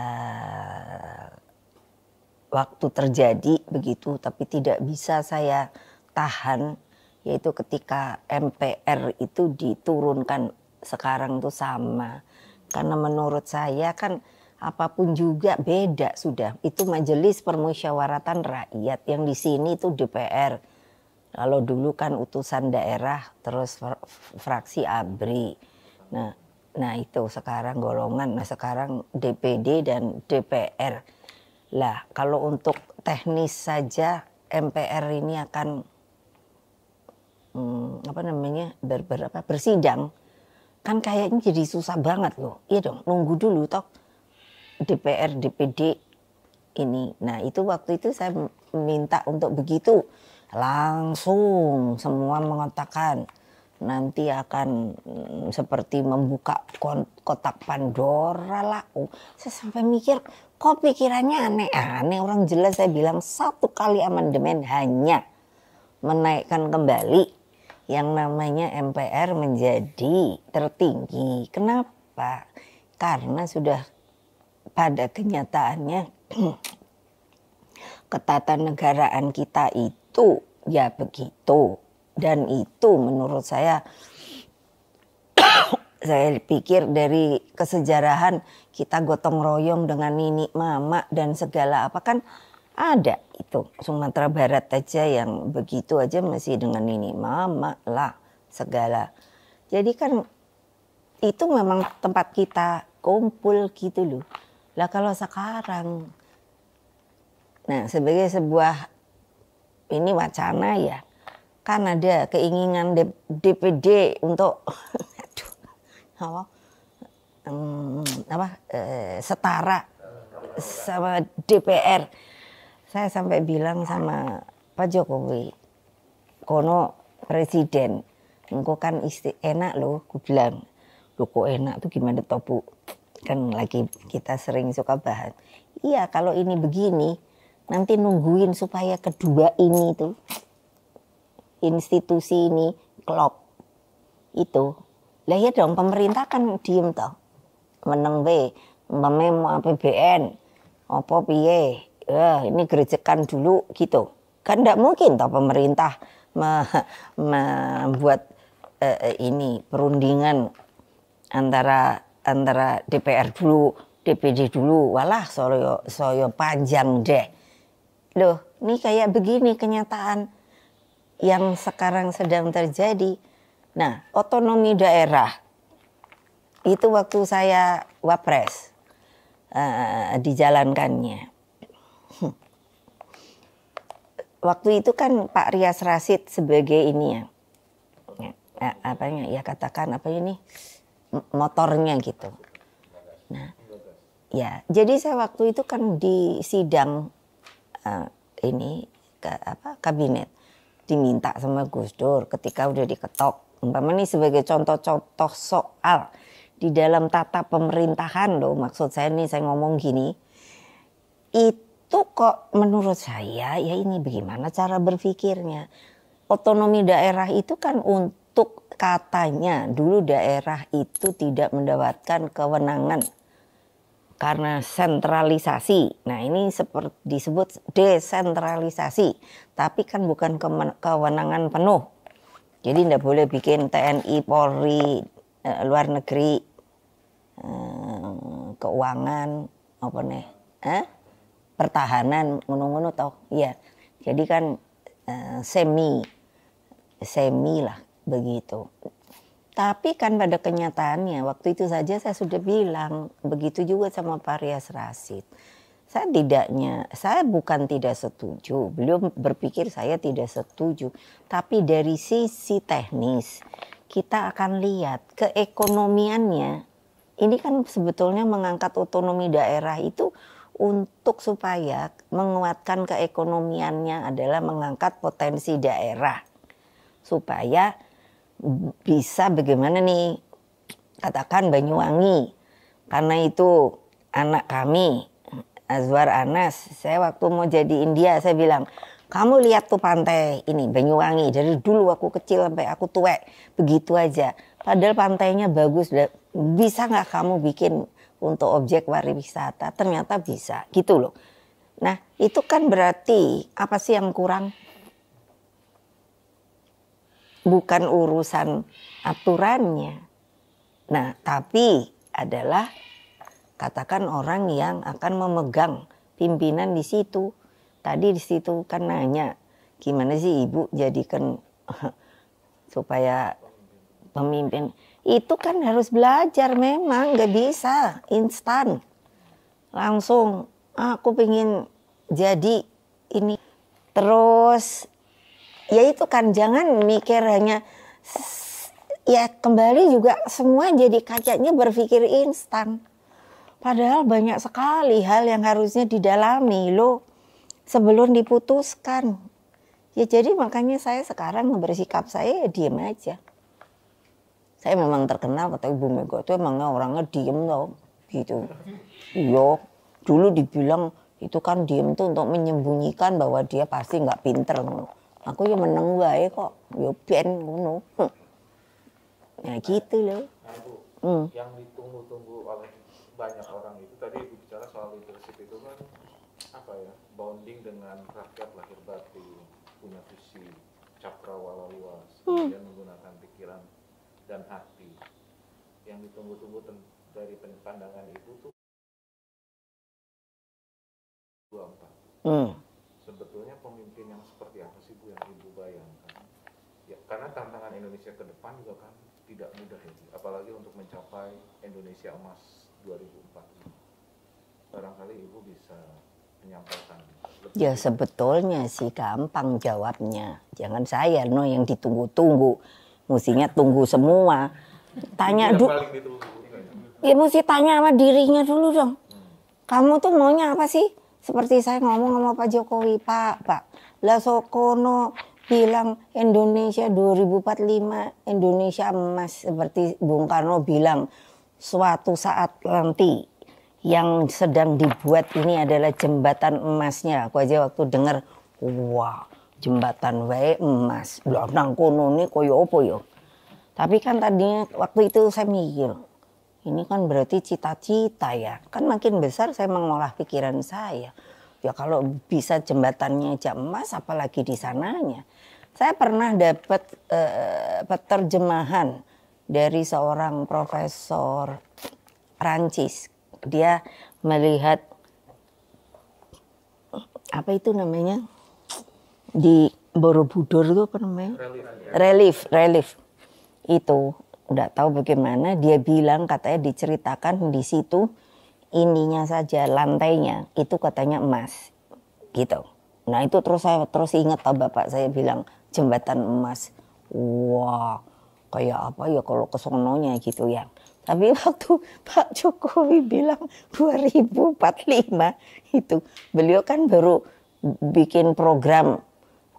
waktu terjadi begitu tapi tidak bisa saya tahan yaitu ketika MPR itu diturunkan sekarang itu sama karena menurut saya kan apapun juga beda sudah itu majelis permusyawaratan rakyat yang di sini itu DPR kalau dulu kan utusan daerah terus fraksi ABRI. Nah, nah itu sekarang golongan, nah sekarang DPD dan DPR. Lah, kalau untuk teknis saja MPR ini akan hmm, apa namanya? Ber, ber, bersidang. Kan kayaknya jadi susah banget loh. Iya dong, nunggu dulu toh DPR, DPD ini. Nah, itu waktu itu saya minta untuk begitu langsung semua mengatakan nanti akan mm, seperti membuka kotak Pandora lah. Oh, saya sampai mikir kok pikirannya aneh-aneh orang jelas saya bilang satu kali amandemen hanya menaikkan kembali yang namanya MPR menjadi tertinggi. Kenapa? Karena sudah pada kenyataannya ketatanegaraan kita itu itu ya begitu dan itu menurut saya saya pikir dari kesejarahan kita gotong royong dengan nini mama dan segala apa kan ada itu Sumatera Barat aja yang begitu aja masih dengan nini mama lah segala jadi kan itu memang tempat kita kumpul gitu loh lah kalau sekarang nah sebagai sebuah ini wacana ya kan ada keinginan DPD untuk aduh apa um, apa e, setara sama DPR saya sampai bilang sama Pak Jokowi kono presiden engko kan isti enak loh aku bilang loh kok enak tuh gimana topu kan lagi kita sering suka bahas iya kalau ini begini nanti nungguin supaya kedua ini tuh institusi ini klop itu lah ya dong pemerintah kan diem toh meneng be umpamanya APBN opo piye eh, ini gerejekan dulu gitu kan tidak mungkin toh pemerintah membuat uh, eh, eh, ini perundingan antara antara DPR dulu DPD dulu walah soyo soyo panjang deh loh ini kayak begini kenyataan yang sekarang sedang terjadi. Nah, otonomi daerah itu waktu saya wapres uh, dijalankannya. Waktu itu kan Pak Rias Rasid sebagai ini ya, ya, ya apa ya katakan apa ini motornya gitu. Nah, ya jadi saya waktu itu kan di sidang uh, ini ke, apa kabinet diminta sama Gus Dur ketika udah diketok umpama ini sebagai contoh-contoh soal di dalam tata pemerintahan loh maksud saya ini saya ngomong gini itu kok menurut saya ya ini bagaimana cara berpikirnya otonomi daerah itu kan untuk katanya dulu daerah itu tidak mendapatkan kewenangan karena sentralisasi. Nah, ini seperti disebut desentralisasi, tapi kan bukan kewenangan penuh. Jadi tidak boleh bikin TNI, Polri, eh, luar negeri, eh, keuangan, apa nih? Eh? Pertahanan, ngono-ngono toh. Iya. Jadi kan eh, semi semi lah begitu. Tapi kan pada kenyataannya waktu itu saja saya sudah bilang begitu juga sama Pak Rias Rasid. Saya tidaknya, saya bukan tidak setuju, beliau berpikir saya tidak setuju. Tapi dari sisi teknis kita akan lihat keekonomiannya. Ini kan sebetulnya mengangkat otonomi daerah itu untuk supaya menguatkan keekonomiannya adalah mengangkat potensi daerah. Supaya bisa bagaimana nih katakan Banyuwangi karena itu anak kami Azwar Anas saya waktu mau jadi India saya bilang kamu lihat tuh pantai ini Banyuwangi dari dulu aku kecil sampai aku tua begitu aja padahal pantainya bagus bisa nggak kamu bikin untuk objek pariwisata ternyata bisa gitu loh nah itu kan berarti apa sih yang kurang bukan urusan aturannya. Nah, tapi adalah katakan orang yang akan memegang pimpinan di situ. Tadi di situ kan nanya, gimana sih ibu jadikan supaya pemimpin. Itu kan harus belajar memang, nggak bisa instan. Langsung, aku pengen jadi ini. Terus ya itu kan jangan mikir hanya ya kembali juga semua jadi kacanya berpikir instan. Padahal banyak sekali hal yang harusnya didalami lo sebelum diputuskan. Ya jadi makanya saya sekarang bersikap saya ya diem aja. Saya memang terkenal kata Ibu Mega itu emangnya orangnya diem loh gitu. Iya, dulu dibilang itu kan diem tuh untuk menyembunyikan bahwa dia pasti nggak pinter loh Aku yo meneng wae kok. Yo ben ngono. Hmm. Ya nah, gitu loh. Nah, hmm. yang ditunggu-tunggu oleh banyak orang itu tadi Ibu bicara soal leadership itu kan apa ya? Bonding dengan rakyat lahir batin, punya visi, cakrawala luas, hmm. kemudian menggunakan pikiran dan hati. Yang ditunggu-tunggu dari pandangan itu tuh 24. Hmm. karena tantangan Indonesia ke depan juga kan tidak mudah ya, apalagi untuk mencapai Indonesia Emas 2040. Barangkali Ibu bisa menyampaikan. Lebih. Ya sebetulnya sih gampang jawabnya. Jangan saya no yang ditunggu-tunggu. Mestinya tunggu semua. Tanya dulu. Ya. ya mesti tanya sama dirinya dulu dong. Hmm. Kamu tuh maunya apa sih? Seperti saya ngomong sama Pak Jokowi, Pak, Pak, lah Sokono bilang Indonesia 2045 Indonesia emas seperti Bung Karno bilang suatu saat nanti yang sedang dibuat ini adalah jembatan emasnya aku aja waktu dengar wah jembatan wae emas lah nang kono ini koyo opo yo ya? tapi kan tadinya waktu itu saya mikir ini kan berarti cita-cita ya kan makin besar saya mengolah pikiran saya ya kalau bisa jembatannya aja emas apalagi di sananya saya pernah dapat uh, eh, terjemahan dari seorang profesor Prancis. Dia melihat apa itu namanya di Borobudur itu apa namanya? Relief, relief. Itu nggak tahu bagaimana dia bilang katanya diceritakan di situ ininya saja lantainya itu katanya emas gitu. Nah itu terus saya terus ingat tau bapak saya bilang jembatan emas. Wah, kayak apa ya kalau kesononya gitu ya. Tapi waktu Pak Jokowi bilang 2045 itu beliau kan baru bikin program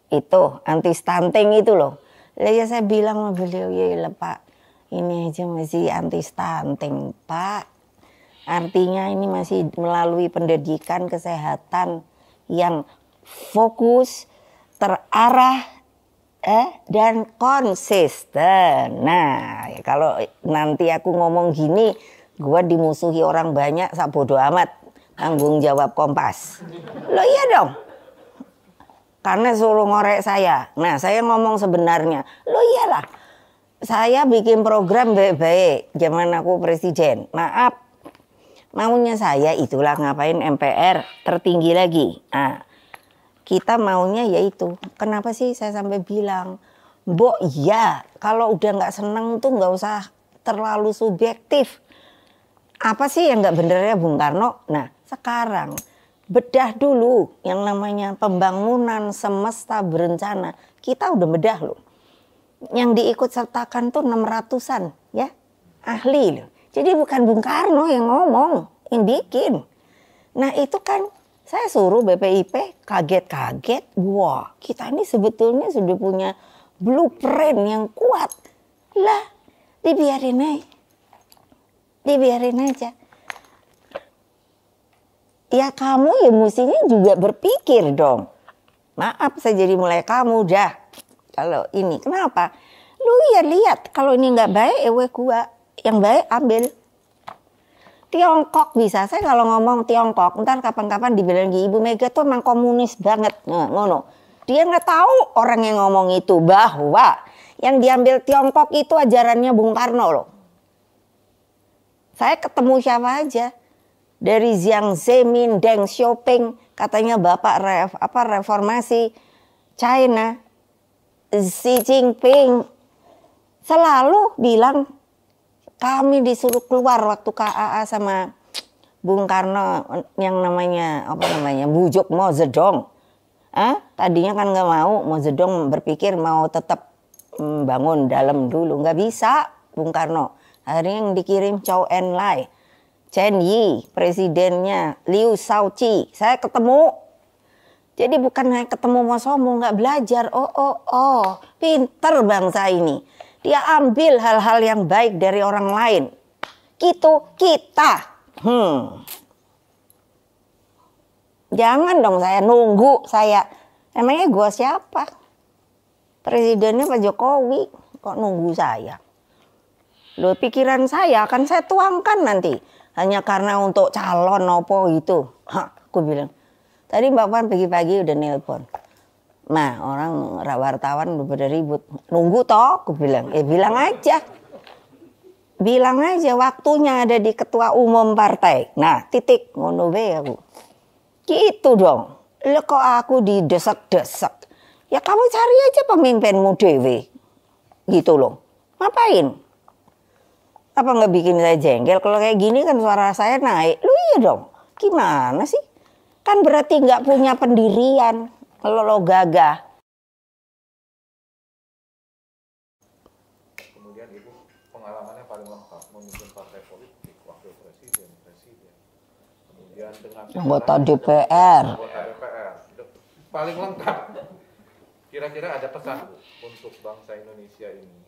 itu anti stunting itu loh. Lalu ya saya bilang sama beliau, ya lepak Pak, ini aja masih anti stunting Pak. Artinya ini masih melalui pendidikan kesehatan yang fokus, terarah, eh, dan konsisten. Nah, ya kalau nanti aku ngomong gini, gue dimusuhi orang banyak, sak bodoh amat. Tanggung jawab kompas. Lo iya dong. Karena suruh ngorek saya. Nah, saya ngomong sebenarnya. Lo iyalah. Saya bikin program baik-baik zaman aku presiden. Maaf, maunya saya itulah ngapain MPR tertinggi lagi. Nah, kita maunya yaitu kenapa sih saya sampai bilang Mbok ya kalau udah nggak seneng tuh nggak usah terlalu subjektif apa sih yang nggak benernya Bung Karno nah sekarang bedah dulu yang namanya pembangunan semesta berencana. Kita udah bedah loh. Yang diikut sertakan tuh 600-an ya. Ahli loh. Jadi bukan Bung Karno yang ngomong, yang bikin. Nah itu kan saya suruh BPIP kaget-kaget, wah kita ini sebetulnya sudah punya blueprint yang kuat. Lah, dibiarin aja. Dibiarin aja. Ya kamu ya mestinya juga berpikir dong. Maaf saya jadi mulai kamu dah. Kalau ini, kenapa? Lu ya lihat, kalau ini nggak baik, ewe ya gua. Yang baik ambil, Tiongkok bisa. Saya kalau ngomong Tiongkok, ntar kapan-kapan dibilang di Ibu Mega tuh emang komunis banget. Nah, ngono. Dia nggak tahu orang yang ngomong itu bahwa yang diambil Tiongkok itu ajarannya Bung Karno loh. Saya ketemu siapa aja dari Jiang Zemin, Deng Xiaoping, katanya bapak ref, apa reformasi China, Xi Jinping selalu bilang kami disuruh keluar waktu KAA sama Bung Karno yang namanya apa namanya bujuk mau Zedong. Ah, tadinya kan nggak mau mau Zedong berpikir mau tetap bangun dalam dulu nggak bisa Bung Karno. hari yang dikirim Chow En Lai, Chen Yi, presidennya Liu Shaoqi. Saya ketemu jadi bukan hanya ketemu mau sombong, nggak belajar. Oh, oh, oh, pinter bangsa ini. Dia ambil hal-hal yang baik dari orang lain. Gitu kita. Hmm. Jangan dong saya nunggu saya. Emangnya gua siapa? Presidennya Pak Jokowi. Kok nunggu saya? Lo pikiran saya akan saya tuangkan nanti. Hanya karena untuk calon opo itu. Hah, aku bilang. Tadi Mbak Puan pagi-pagi udah nelpon. Nah orang wartawan udah ribut. Nunggu toh, aku bilang. ya bilang aja. Bilang aja waktunya ada di ketua umum partai. Nah titik, ngono aku. Gitu dong. Lo kok aku didesak-desak. Ya kamu cari aja pemimpinmu dewe. Gitu loh. Ngapain? Apa nggak bikin saya jengkel? Kalau kayak gini kan suara saya naik. Lu iya dong. Gimana sih? Kan berarti nggak punya pendirian. Kalau lo gagah. Kemudian ibu pengalamannya paling lengkap memimpin partai politik, wakil presiden, presiden. Kemudian dengan anggota DPR. Anggota DPR. Paling lengkap. Kira-kira ada pesan bu, untuk bangsa Indonesia ini.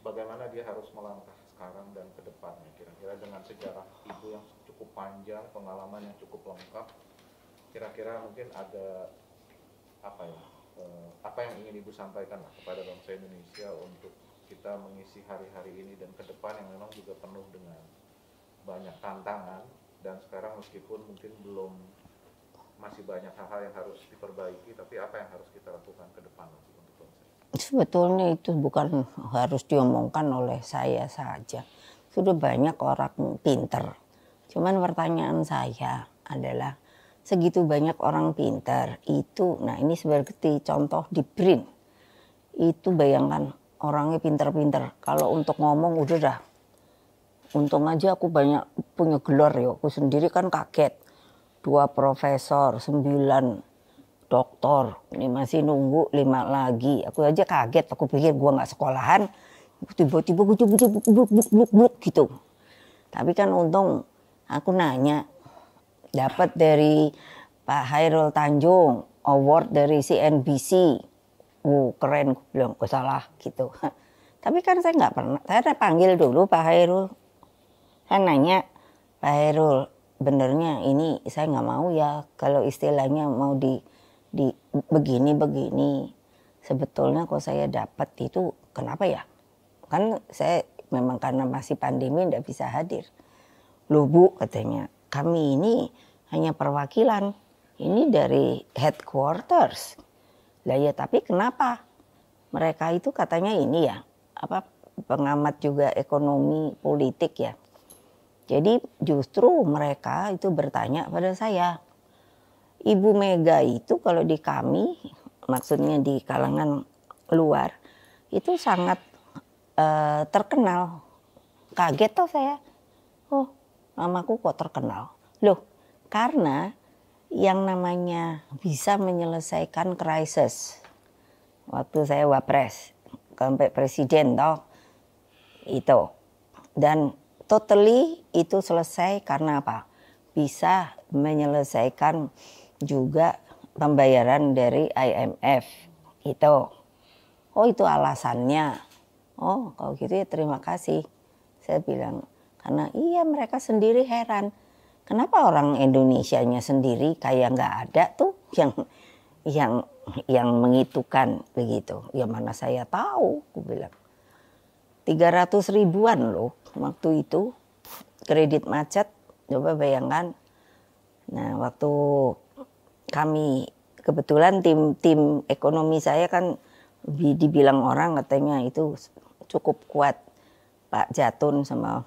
Bagaimana dia harus melangkah sekarang dan ke depannya kira-kira dengan sejarah ibu yang cukup panjang, pengalaman yang cukup lengkap, kira-kira mungkin ada apa ya uh, apa yang ingin ibu sampaikan lah kepada bangsa Indonesia untuk kita mengisi hari-hari ini dan ke depan yang memang juga penuh dengan banyak tantangan dan sekarang meskipun mungkin belum masih banyak hal-hal yang harus diperbaiki tapi apa yang harus kita lakukan ke depan untuk bangsa sebetulnya itu bukan harus diomongkan oleh saya saja sudah banyak orang pinter cuman pertanyaan saya adalah segitu banyak orang pintar itu nah ini seperti contoh di BRIN itu bayangkan orangnya pintar-pintar kalau untuk ngomong udah dah untung aja aku banyak punya gelar ya aku sendiri kan kaget dua profesor sembilan doktor ini masih nunggu lima lagi aku aja kaget aku pikir gua nggak sekolahan tiba-tiba gue buk buk buk buk gitu tapi kan untung aku nanya dapat dari Pak Hairul Tanjung award dari CNBC Uh, oh, keren gue bilang salah gitu tapi kan saya nggak pernah saya ada panggil dulu Pak Hairul saya nanya Pak Hairul benernya ini saya nggak mau ya kalau istilahnya mau di di begini begini sebetulnya kok saya dapat itu kenapa ya kan saya memang karena masih pandemi tidak bisa hadir. Lubuk katanya, kami ini hanya perwakilan. Ini dari headquarters. Lah ya tapi kenapa mereka itu katanya ini ya apa pengamat juga ekonomi politik ya. Jadi justru mereka itu bertanya pada saya, Ibu Mega itu kalau di kami maksudnya di kalangan luar itu sangat uh, terkenal. Kaget tuh saya. Oh, mamaku kok terkenal. Loh, karena yang namanya bisa menyelesaikan krisis. Waktu saya wapres, sampai presiden toh, itu. Dan totally itu selesai karena apa? Bisa menyelesaikan juga pembayaran dari IMF. Itu. Oh itu alasannya. Oh kalau gitu ya terima kasih. Saya bilang karena iya mereka sendiri heran. Kenapa orang Indonesianya sendiri kayak nggak ada tuh yang yang yang mengitukan begitu. Ya mana saya tahu, aku bilang. 300 ribuan loh waktu itu kredit macet. Coba bayangkan. Nah, waktu kami kebetulan tim tim ekonomi saya kan dibilang orang katanya itu cukup kuat Pak Jatun sama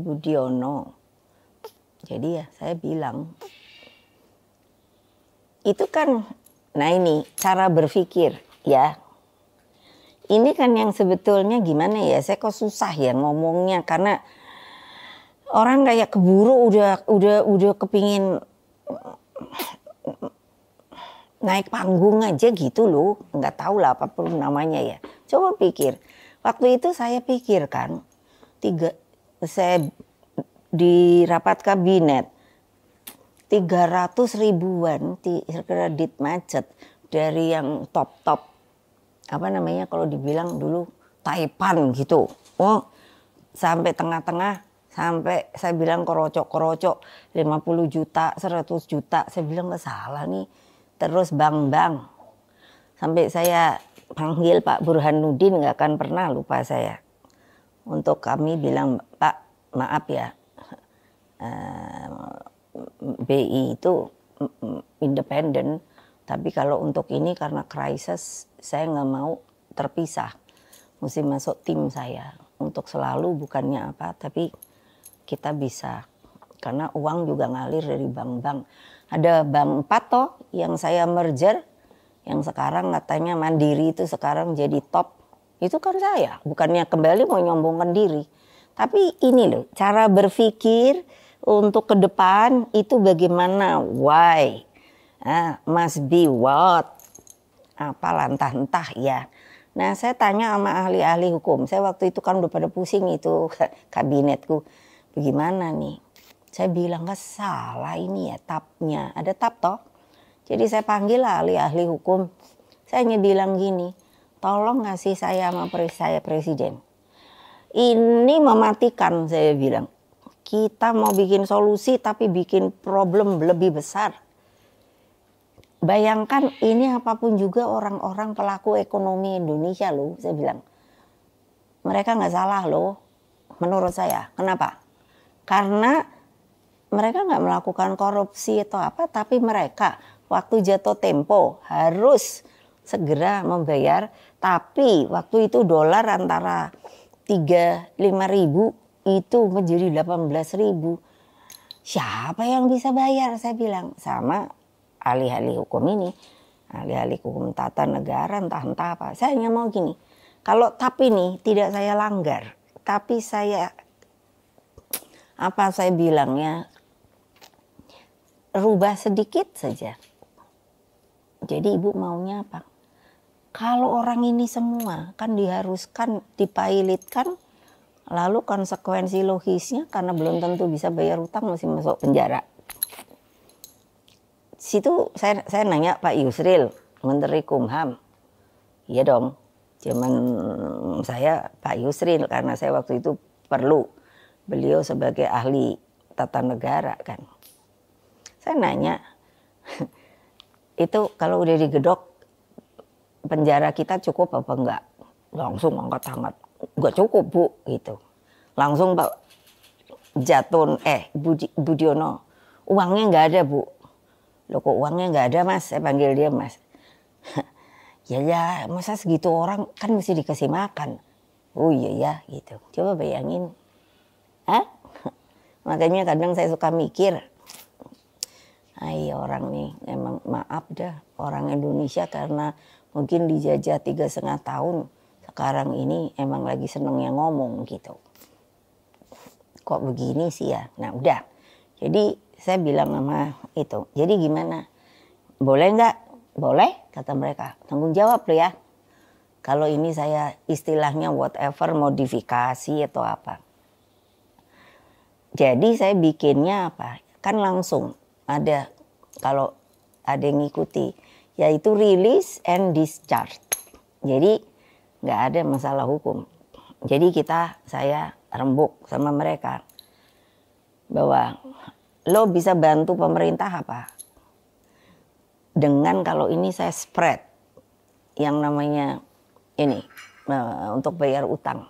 Budiono. Jadi ya saya bilang, itu kan, nah ini cara berpikir ya. Ini kan yang sebetulnya gimana ya, saya kok susah ya ngomongnya karena orang kayak ya keburu udah udah udah kepingin naik panggung aja gitu loh nggak tahu lah apa namanya ya coba pikir waktu itu saya pikirkan tiga saya di rapat kabinet 300 ribuan kredit macet dari yang top-top apa namanya kalau dibilang dulu Taipan gitu. Oh, sampai tengah-tengah sampai saya bilang kerocok-kerocok 50 juta, 100 juta. Saya bilang nggak salah nih. Terus bang-bang. Sampai saya panggil Pak Burhanuddin nggak akan pernah lupa saya untuk kami bilang Pak maaf ya uh, eh, BI itu independen tapi kalau untuk ini karena krisis saya nggak mau terpisah mesti masuk tim saya untuk selalu bukannya apa tapi kita bisa karena uang juga ngalir dari bank-bank. Ada bank Pato yang saya merger, yang sekarang katanya Mandiri itu sekarang jadi top itu kan saya, bukannya kembali mau nyombongkan diri. Tapi ini loh, cara berpikir untuk ke depan itu bagaimana, why, ah, must be what, apa lantah-entah ya. Nah saya tanya sama ahli-ahli hukum, saya waktu itu kan udah pada pusing itu kabinetku, bagaimana nih? Saya bilang nggak salah ini ya tapnya, ada tap toh. Jadi saya panggil ahli-ahli hukum. Saya hanya bilang gini, tolong ngasih saya sama saya presiden. Ini mematikan saya bilang. Kita mau bikin solusi tapi bikin problem lebih besar. Bayangkan ini apapun juga orang-orang pelaku ekonomi Indonesia loh, saya bilang. Mereka nggak salah loh, menurut saya. Kenapa? Karena mereka nggak melakukan korupsi atau apa, tapi mereka waktu jatuh tempo harus segera membayar tapi waktu itu dolar antara 3 5 ribu itu menjadi 18 ribu. Siapa yang bisa bayar? Saya bilang sama ahli-ahli hukum ini, ahli-ahli hukum tata negara entah entah apa. Saya hanya mau gini, kalau tapi nih tidak saya langgar, tapi saya apa saya bilangnya rubah sedikit saja. Jadi ibu maunya apa? kalau orang ini semua kan diharuskan dipailitkan lalu konsekuensi logisnya karena belum tentu bisa bayar utang masih masuk penjara. Situ saya saya nanya Pak Yusril, Menteri Kumham. Iya dong. Cuman saya Pak Yusril karena saya waktu itu perlu beliau sebagai ahli tata negara kan. Saya nanya itu kalau udah digedok penjara kita cukup apa enggak? Langsung angkat tangan, enggak cukup bu gitu. Langsung Pak Jatun, eh Budi, Budiono, uangnya enggak ada bu. Loh kok uangnya enggak ada mas, saya panggil dia mas. ya ya masa segitu orang kan mesti dikasih makan. Oh iya ya gitu, coba bayangin. Hah? Makanya kadang saya suka mikir, ayo orang nih emang maaf dah orang Indonesia karena mungkin dijajah tiga setengah tahun sekarang ini emang lagi senengnya ngomong gitu kok begini sih ya nah udah jadi saya bilang sama itu jadi gimana boleh nggak boleh kata mereka tanggung jawab lo ya kalau ini saya istilahnya whatever modifikasi atau apa jadi saya bikinnya apa kan langsung ada kalau ada yang ngikuti yaitu release and discharge. Jadi nggak ada masalah hukum. Jadi kita saya rembuk sama mereka bahwa lo bisa bantu pemerintah apa? Dengan kalau ini saya spread yang namanya ini eh, untuk bayar utang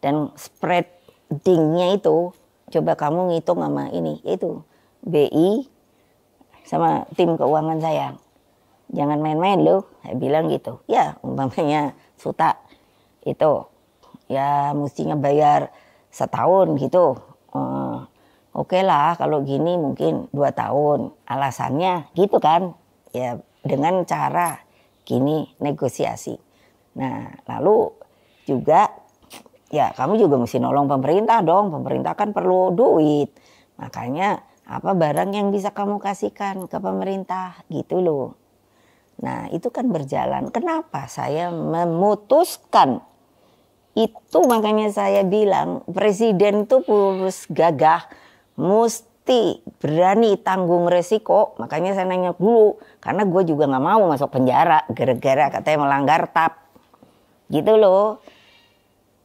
dan spreadingnya itu coba kamu ngitung sama ini itu BI sama tim keuangan saya jangan main-main lu saya bilang gitu ya umpamanya suta itu ya mestinya bayar setahun gitu uh, oke okay lah kalau gini mungkin dua tahun alasannya gitu kan ya dengan cara gini negosiasi nah lalu juga ya kamu juga mesti nolong pemerintah dong pemerintah kan perlu duit makanya apa barang yang bisa kamu kasihkan ke pemerintah gitu loh Nah, itu kan berjalan. Kenapa saya memutuskan itu makanya saya bilang presiden itu harus gagah, mesti berani tanggung resiko. Makanya saya nanya dulu karena gue juga nggak mau masuk penjara gara-gara katanya melanggar TAP. Gitu loh.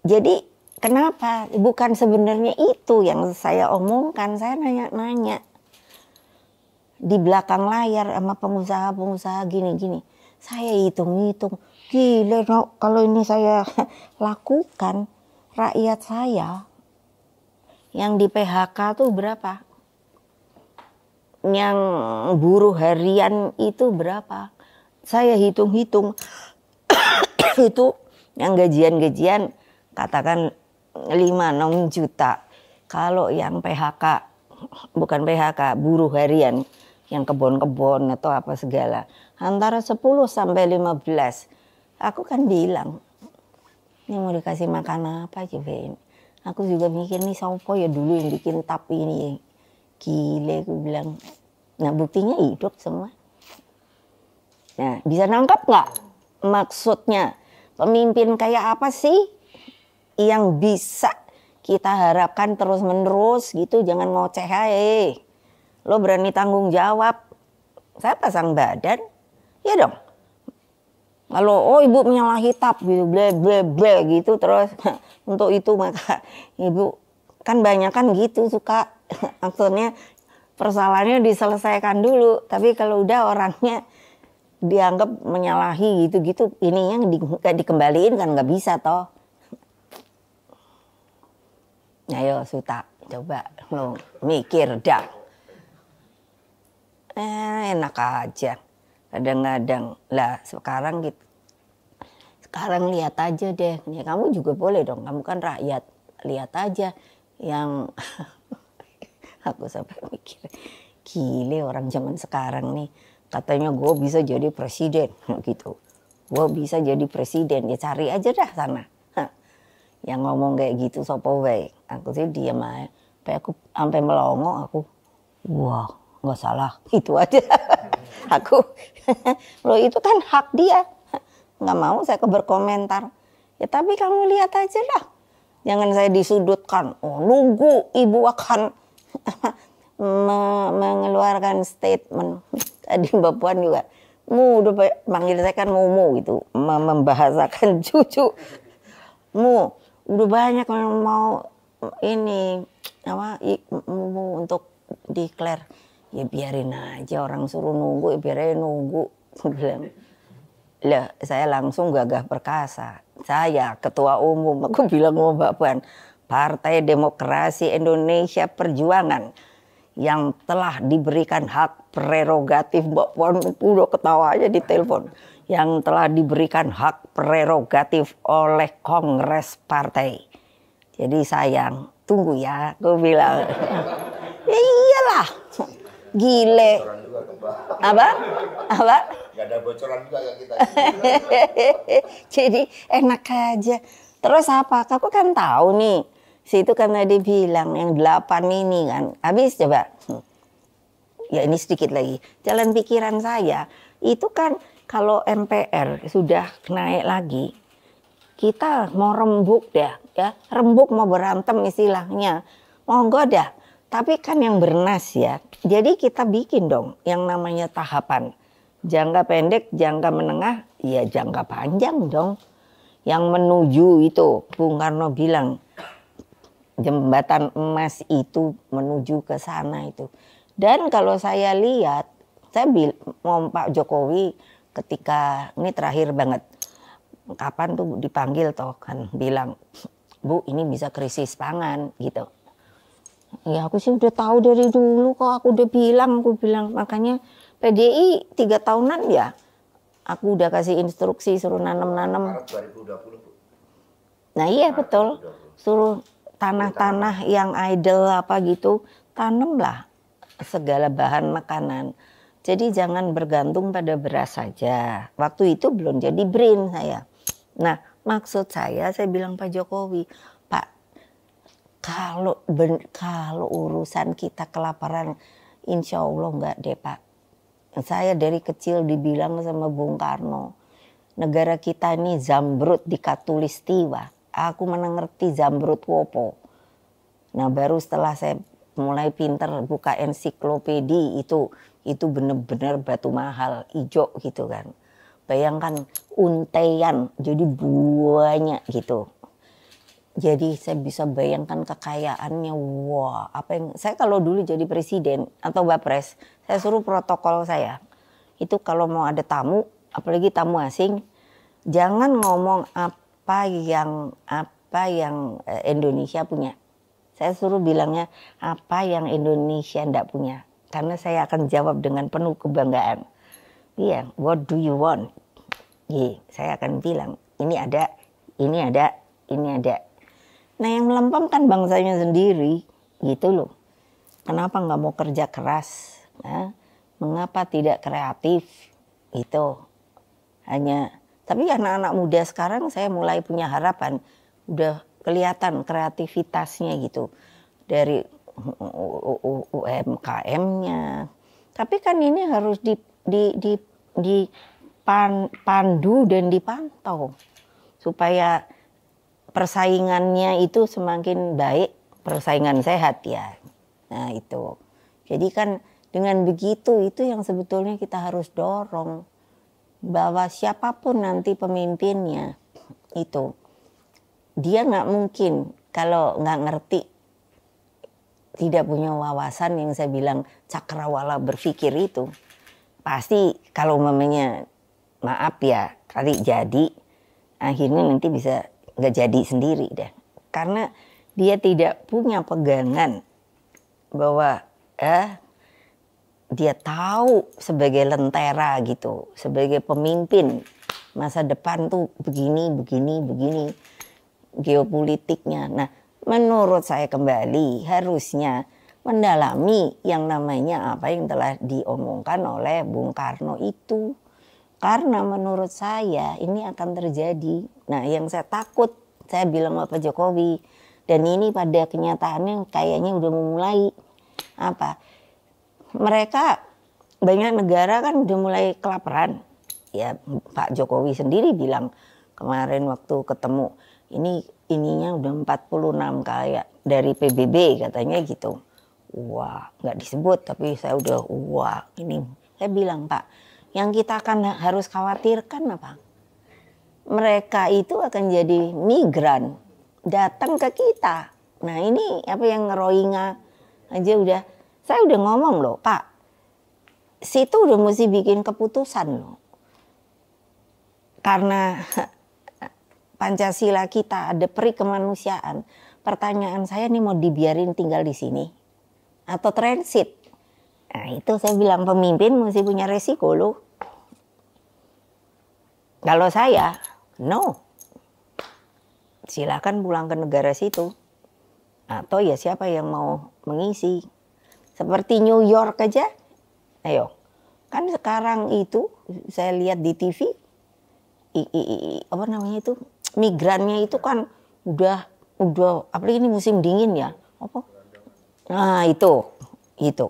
Jadi kenapa? Bukan sebenarnya itu yang saya omongkan. Saya nanya-nanya di belakang layar sama pengusaha-pengusaha gini-gini. Saya hitung-hitung, gila no, kalau ini saya lakukan rakyat saya yang di PHK tuh berapa? Yang buruh harian itu berapa? Saya hitung-hitung itu yang gajian-gajian katakan 5 6 juta. Kalau yang PHK bukan PHK, buruh harian yang kebon-kebon atau apa segala. Antara 10 sampai 15. Aku kan bilang, ini mau dikasih makan apa coba ini. Aku juga mikir nih sopo ya dulu yang bikin tapi ini. Ya? Gile aku bilang. Nah buktinya hidup semua. Nah bisa nangkap nggak maksudnya pemimpin kayak apa sih yang bisa kita harapkan terus menerus gitu jangan ngoceh aja. Lo berani tanggung jawab. Saya pasang badan. Ya dong. Kalau oh ibu menyalahi tap gitu, ble ble ble gitu terus untuk itu maka ibu kan banyak kan gitu suka maksudnya persalahannya diselesaikan dulu tapi kalau udah orangnya dianggap menyalahi gitu-gitu ini yang di, gak dikembaliin kan nggak bisa toh ayo suta coba lo mikir dah eh, enak aja kadang-kadang lah sekarang gitu sekarang lihat aja deh ya kamu juga boleh dong kamu kan rakyat lihat aja yang aku sampai mikir gile orang zaman sekarang nih katanya gue bisa jadi presiden gitu gue bisa jadi presiden ya cari aja dah sana yang ngomong kayak gitu sopo baik aku sih diam aja sampai aku sampai melongo aku wow nggak salah itu aja aku lo itu kan hak dia nggak mau saya berkomentar ya tapi kamu lihat aja lah jangan saya disudutkan oh nunggu ibu akan me mengeluarkan statement tadi mbak puan juga mu udah manggil saya kan mu gitu mem membahasakan cucu mu udah banyak yang mau ini apa mu untuk declare ya biarin aja orang suruh nunggu ya biarin nunggu bilang lah saya langsung gagah perkasa saya ketua umum aku bilang sama Mbak Puan Partai Demokrasi Indonesia Perjuangan yang telah diberikan hak prerogatif Mbak Puan udah ketawa aja di telepon yang telah diberikan hak prerogatif oleh Kongres Partai jadi sayang tunggu ya gue bilang ya iyalah Gile. Apa? Apa? nggak ada bocoran juga kayak kita. Jadi enak aja. Terus apa? Aku kan tahu nih. Situ kan tadi bilang yang delapan ini kan. Habis coba. Hmm. Ya ini sedikit lagi. Jalan pikiran saya itu kan kalau MPR sudah naik lagi, kita mau rembuk deh ya. Rembuk mau berantem istilahnya. Monggo dah tapi kan yang bernas ya. Jadi kita bikin dong yang namanya tahapan. Jangka pendek, jangka menengah, ya jangka panjang dong. Yang menuju itu, Bung Karno bilang, jembatan emas itu menuju ke sana itu. Dan kalau saya lihat, saya mau Pak Jokowi ketika, ini terakhir banget, kapan tuh dipanggil toh kan bilang, Bu ini bisa krisis pangan gitu Ya aku sih udah tahu dari dulu kok aku udah bilang, aku bilang makanya PDI tiga tahunan ya aku udah kasih instruksi suruh nanam-nanam. Nah iya betul, suruh iya, tanah-tanah yang idle apa gitu tanamlah segala bahan makanan. Jadi jangan bergantung pada beras saja. Waktu itu belum jadi brain saya. Nah maksud saya saya bilang Pak Jokowi kalau ben, kalau urusan kita kelaparan, insya Allah enggak deh Pak. Saya dari kecil dibilang sama Bung Karno, negara kita ini zambrut di katulistiwa. Aku mana ngerti zambrut wopo. Nah baru setelah saya mulai pinter buka ensiklopedi itu itu bener-bener batu mahal ijo gitu kan bayangkan untean jadi banyak gitu jadi saya bisa bayangkan kekayaannya. Wah, apa yang saya kalau dulu jadi presiden atau bapres, saya suruh protokol saya itu kalau mau ada tamu, apalagi tamu asing, jangan ngomong apa yang apa yang eh, Indonesia punya. Saya suruh bilangnya apa yang Indonesia tidak punya, karena saya akan jawab dengan penuh kebanggaan. Iya, yeah, what do you want? Yeah, saya akan bilang ini ada, ini ada, ini ada, Nah yang melempem kan bangsanya sendiri gitu loh. Kenapa nggak mau kerja keras? Nah, mengapa tidak kreatif? Itu hanya. Tapi anak-anak muda sekarang saya mulai punya harapan. Udah kelihatan kreativitasnya gitu dari UMKM-nya. Tapi kan ini harus di, di, di, di dan dipantau supaya persaingannya itu semakin baik, persaingan sehat ya. Nah itu. Jadi kan dengan begitu itu yang sebetulnya kita harus dorong bahwa siapapun nanti pemimpinnya itu dia nggak mungkin kalau nggak ngerti tidak punya wawasan yang saya bilang cakrawala berpikir itu pasti kalau mamanya maaf ya tadi jadi akhirnya nanti bisa nggak jadi sendiri deh karena dia tidak punya pegangan bahwa eh dia tahu sebagai lentera gitu sebagai pemimpin masa depan tuh begini begini begini geopolitiknya nah menurut saya kembali harusnya mendalami yang namanya apa yang telah diomongkan oleh Bung Karno itu karena menurut saya ini akan terjadi. Nah, yang saya takut, saya bilang sama Pak Jokowi, dan ini pada kenyataannya kayaknya udah memulai apa? Mereka banyak negara kan udah mulai kelaparan. Ya, Pak Jokowi sendiri bilang kemarin waktu ketemu, ini ininya udah 46 kayak dari PBB katanya gitu. Wah, nggak disebut tapi saya udah wah ini. Saya bilang, "Pak, yang kita akan harus khawatirkan apa? Mereka itu akan jadi migran, datang ke kita. Nah ini apa yang ngeroinga aja udah, saya udah ngomong loh Pak, situ udah mesti bikin keputusan loh. Karena Pancasila kita ada peri kemanusiaan. Pertanyaan saya nih mau dibiarin tinggal di sini atau transit Nah, itu saya bilang pemimpin mesti punya resiko loh. Kalau saya, no. Silakan pulang ke negara situ. Atau ya siapa yang mau mengisi. Seperti New York aja. Ayo. Kan sekarang itu saya lihat di TV I, I, I, apa namanya itu migrannya itu kan udah udah apalagi ini musim dingin ya apa nah itu itu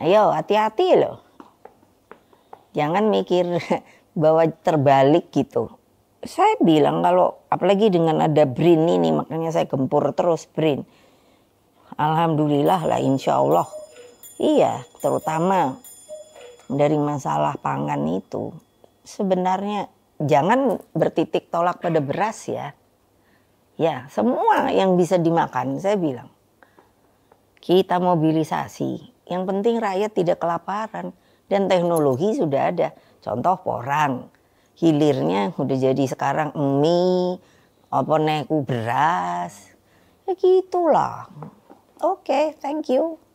Ayo hati-hati loh. Jangan mikir bahwa terbalik gitu. Saya bilang kalau apalagi dengan ada brin ini makanya saya gempur terus brin. Alhamdulillah lah insya Allah. Iya terutama dari masalah pangan itu. Sebenarnya jangan bertitik tolak pada beras ya. Ya semua yang bisa dimakan saya bilang. Kita mobilisasi yang penting rakyat tidak kelaparan dan teknologi sudah ada. Contoh porang, hilirnya udah jadi sekarang mie, apa neku beras, ya gitulah. Oke, okay, thank you.